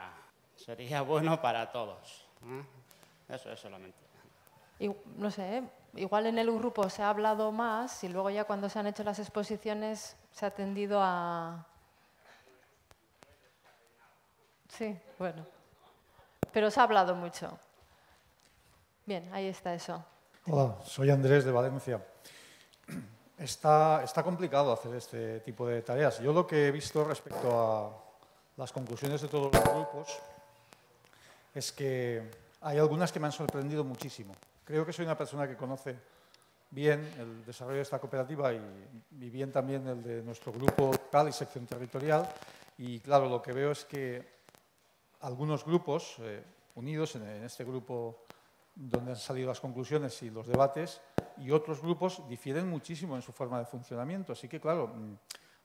sería *laughs* bueno para todos. ¿eh? Eso es solamente no sé, igual en el grupo se ha hablado más y luego ya cuando se han hecho las exposiciones se ha tendido a... Sí, bueno. Pero se ha hablado mucho. Bien, ahí está eso. Hola, soy Andrés de Valencia. Está, está complicado hacer este tipo de tareas. Yo lo que he visto respecto a las conclusiones de todos los grupos es que hay algunas que me han sorprendido muchísimo. Creo que soy una persona que conoce bien el desarrollo de esta cooperativa y, bien también el de nuestro grupo local y sección territorial. Y claro, lo que veo es que algunos grupos eh, unidos en, este grupo donde han salido las conclusiones y los debates, y otros grupos difieren muchísimo en su forma de funcionamiento. Así que, claro, mm,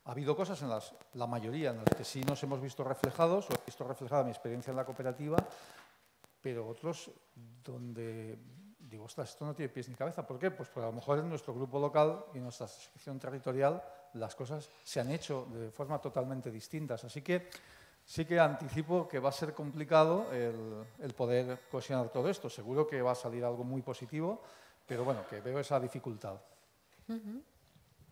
ha habido cosas en las, la mayoría, en las que sí nos hemos visto reflejados, o he visto reflejada mi experiencia en la cooperativa, pero otros donde digo, ostras, esto no tiene pies ni cabeza. ¿Por qué? Pues porque a lo mejor en nuestro grupo local y nuestra asociación territorial las cosas se han hecho de forma totalmente distintas. Así que sí que anticipo que va a ser complicado el, poder cohesionar todo esto. Seguro que va a salir algo muy positivo, pero bueno, que veo esa dificultad.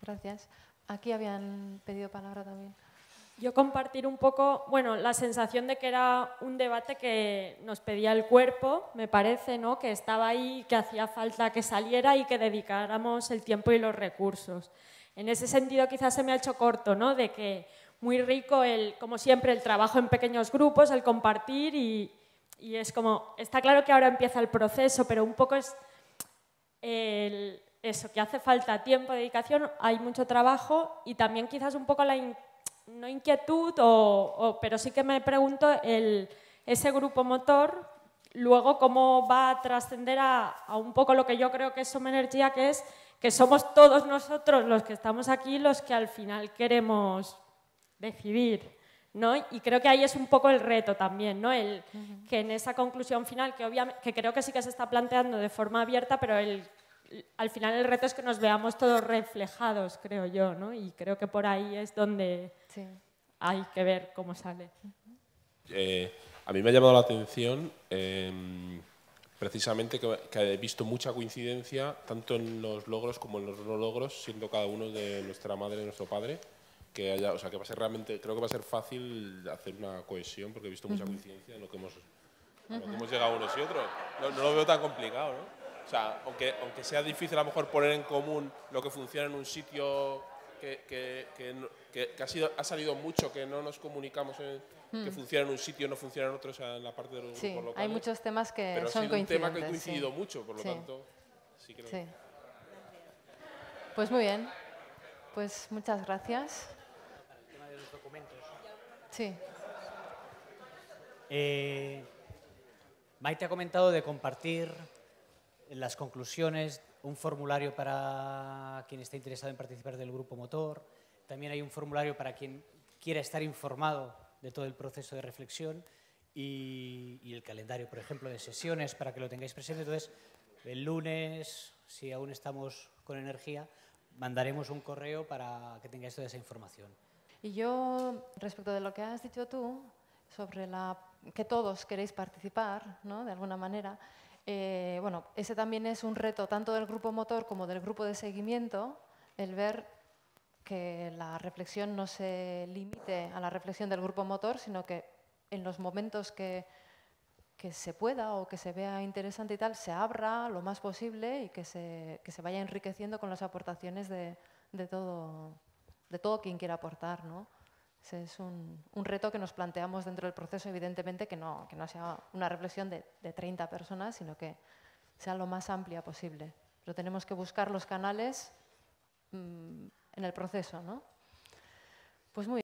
Gracias. Aquí habían pedido palabra también. Yo compartir un poco, bueno, la sensación de que era un debate que nos pedía el cuerpo, me parece, ¿no? Que estaba ahí, que hacía falta que saliera y que dedicáramos el tiempo y los recursos. En ese sentido quizás se me ha hecho corto, ¿no? De que muy rico el, como siempre, el trabajo en pequeños grupos, el compartir y, es como, está claro que ahora empieza el proceso, pero un poco es eso, que hace falta tiempo, dedicación, hay mucho trabajo y también quizás un poco la no inquietud, pero sí que me pregunto ese grupo motor, luego cómo va a trascender a, un poco lo que yo creo que es Soma Energía, que es que somos todos nosotros los que estamos aquí los que al final queremos decidir. ¿no? Y creo que ahí es un poco el reto también, ¿no? el, que en esa conclusión final, que, creo que sí que se está planteando de forma abierta, pero el al final el reto es que nos veamos todos reflejados, creo yo, ¿no? Y creo que por ahí es donde, Sí. Hay que ver cómo sale. Eh, a mí me ha llamado la atención em, precisamente que, he visto mucha coincidencia tanto en los logros como en los no logros, siendo cada uno de nuestra madre y nuestro padre. Que sea, que realmente, creo que va a ser fácil hacer una cohesión porque he visto mucha coincidencia en lo que hemos, llegado unos y otros. No, lo veo tan complicado, ¿no? O sea, aunque, aunque sea difícil a lo mejor poner en común lo que funciona en un sitio que, ha, salido mucho, que no nos comunicamos, que hmm. funciona en un sitio, no funciona en otro, o en la parte de los sí, hay muchos temas que Pero son ha sido un tema que ha coincidido mucho, por lo tanto, sí Pues muy bien, pues muchas gracias. el tema de los documentos. Sí. Eh, Maite ha comentado de compartir las conclusiones un formulario para quien esté interesado en participar del grupo motor, también hay un formulario para quien quiera estar informado de todo el proceso de reflexión y, el calendario, por ejemplo, de sesiones para que lo tengáis presente. Entonces, el lunes, si aún estamos con energía, mandaremos un correo para que tengáis toda esa información. Y yo, respecto de lo que has dicho tú, sobre la, que todos queréis participar, ¿no? de alguna manera, eh, bueno, ese también es un reto tanto del grupo motor como del grupo de seguimiento, el ver que la reflexión no se limite a la reflexión del grupo motor, sino que en los momentos que, se pueda o que se vea interesante y tal, se abra lo más posible y que se, que se vaya enriqueciendo con las aportaciones de, todo, quien quiera aportar, es un, reto que nos planteamos dentro del proceso, evidentemente, que no, que no sea una reflexión de, 30 personas, sino que sea lo más amplia posible. Pero tenemos que buscar los canales mm, en el proceso, ¿no? Pues muy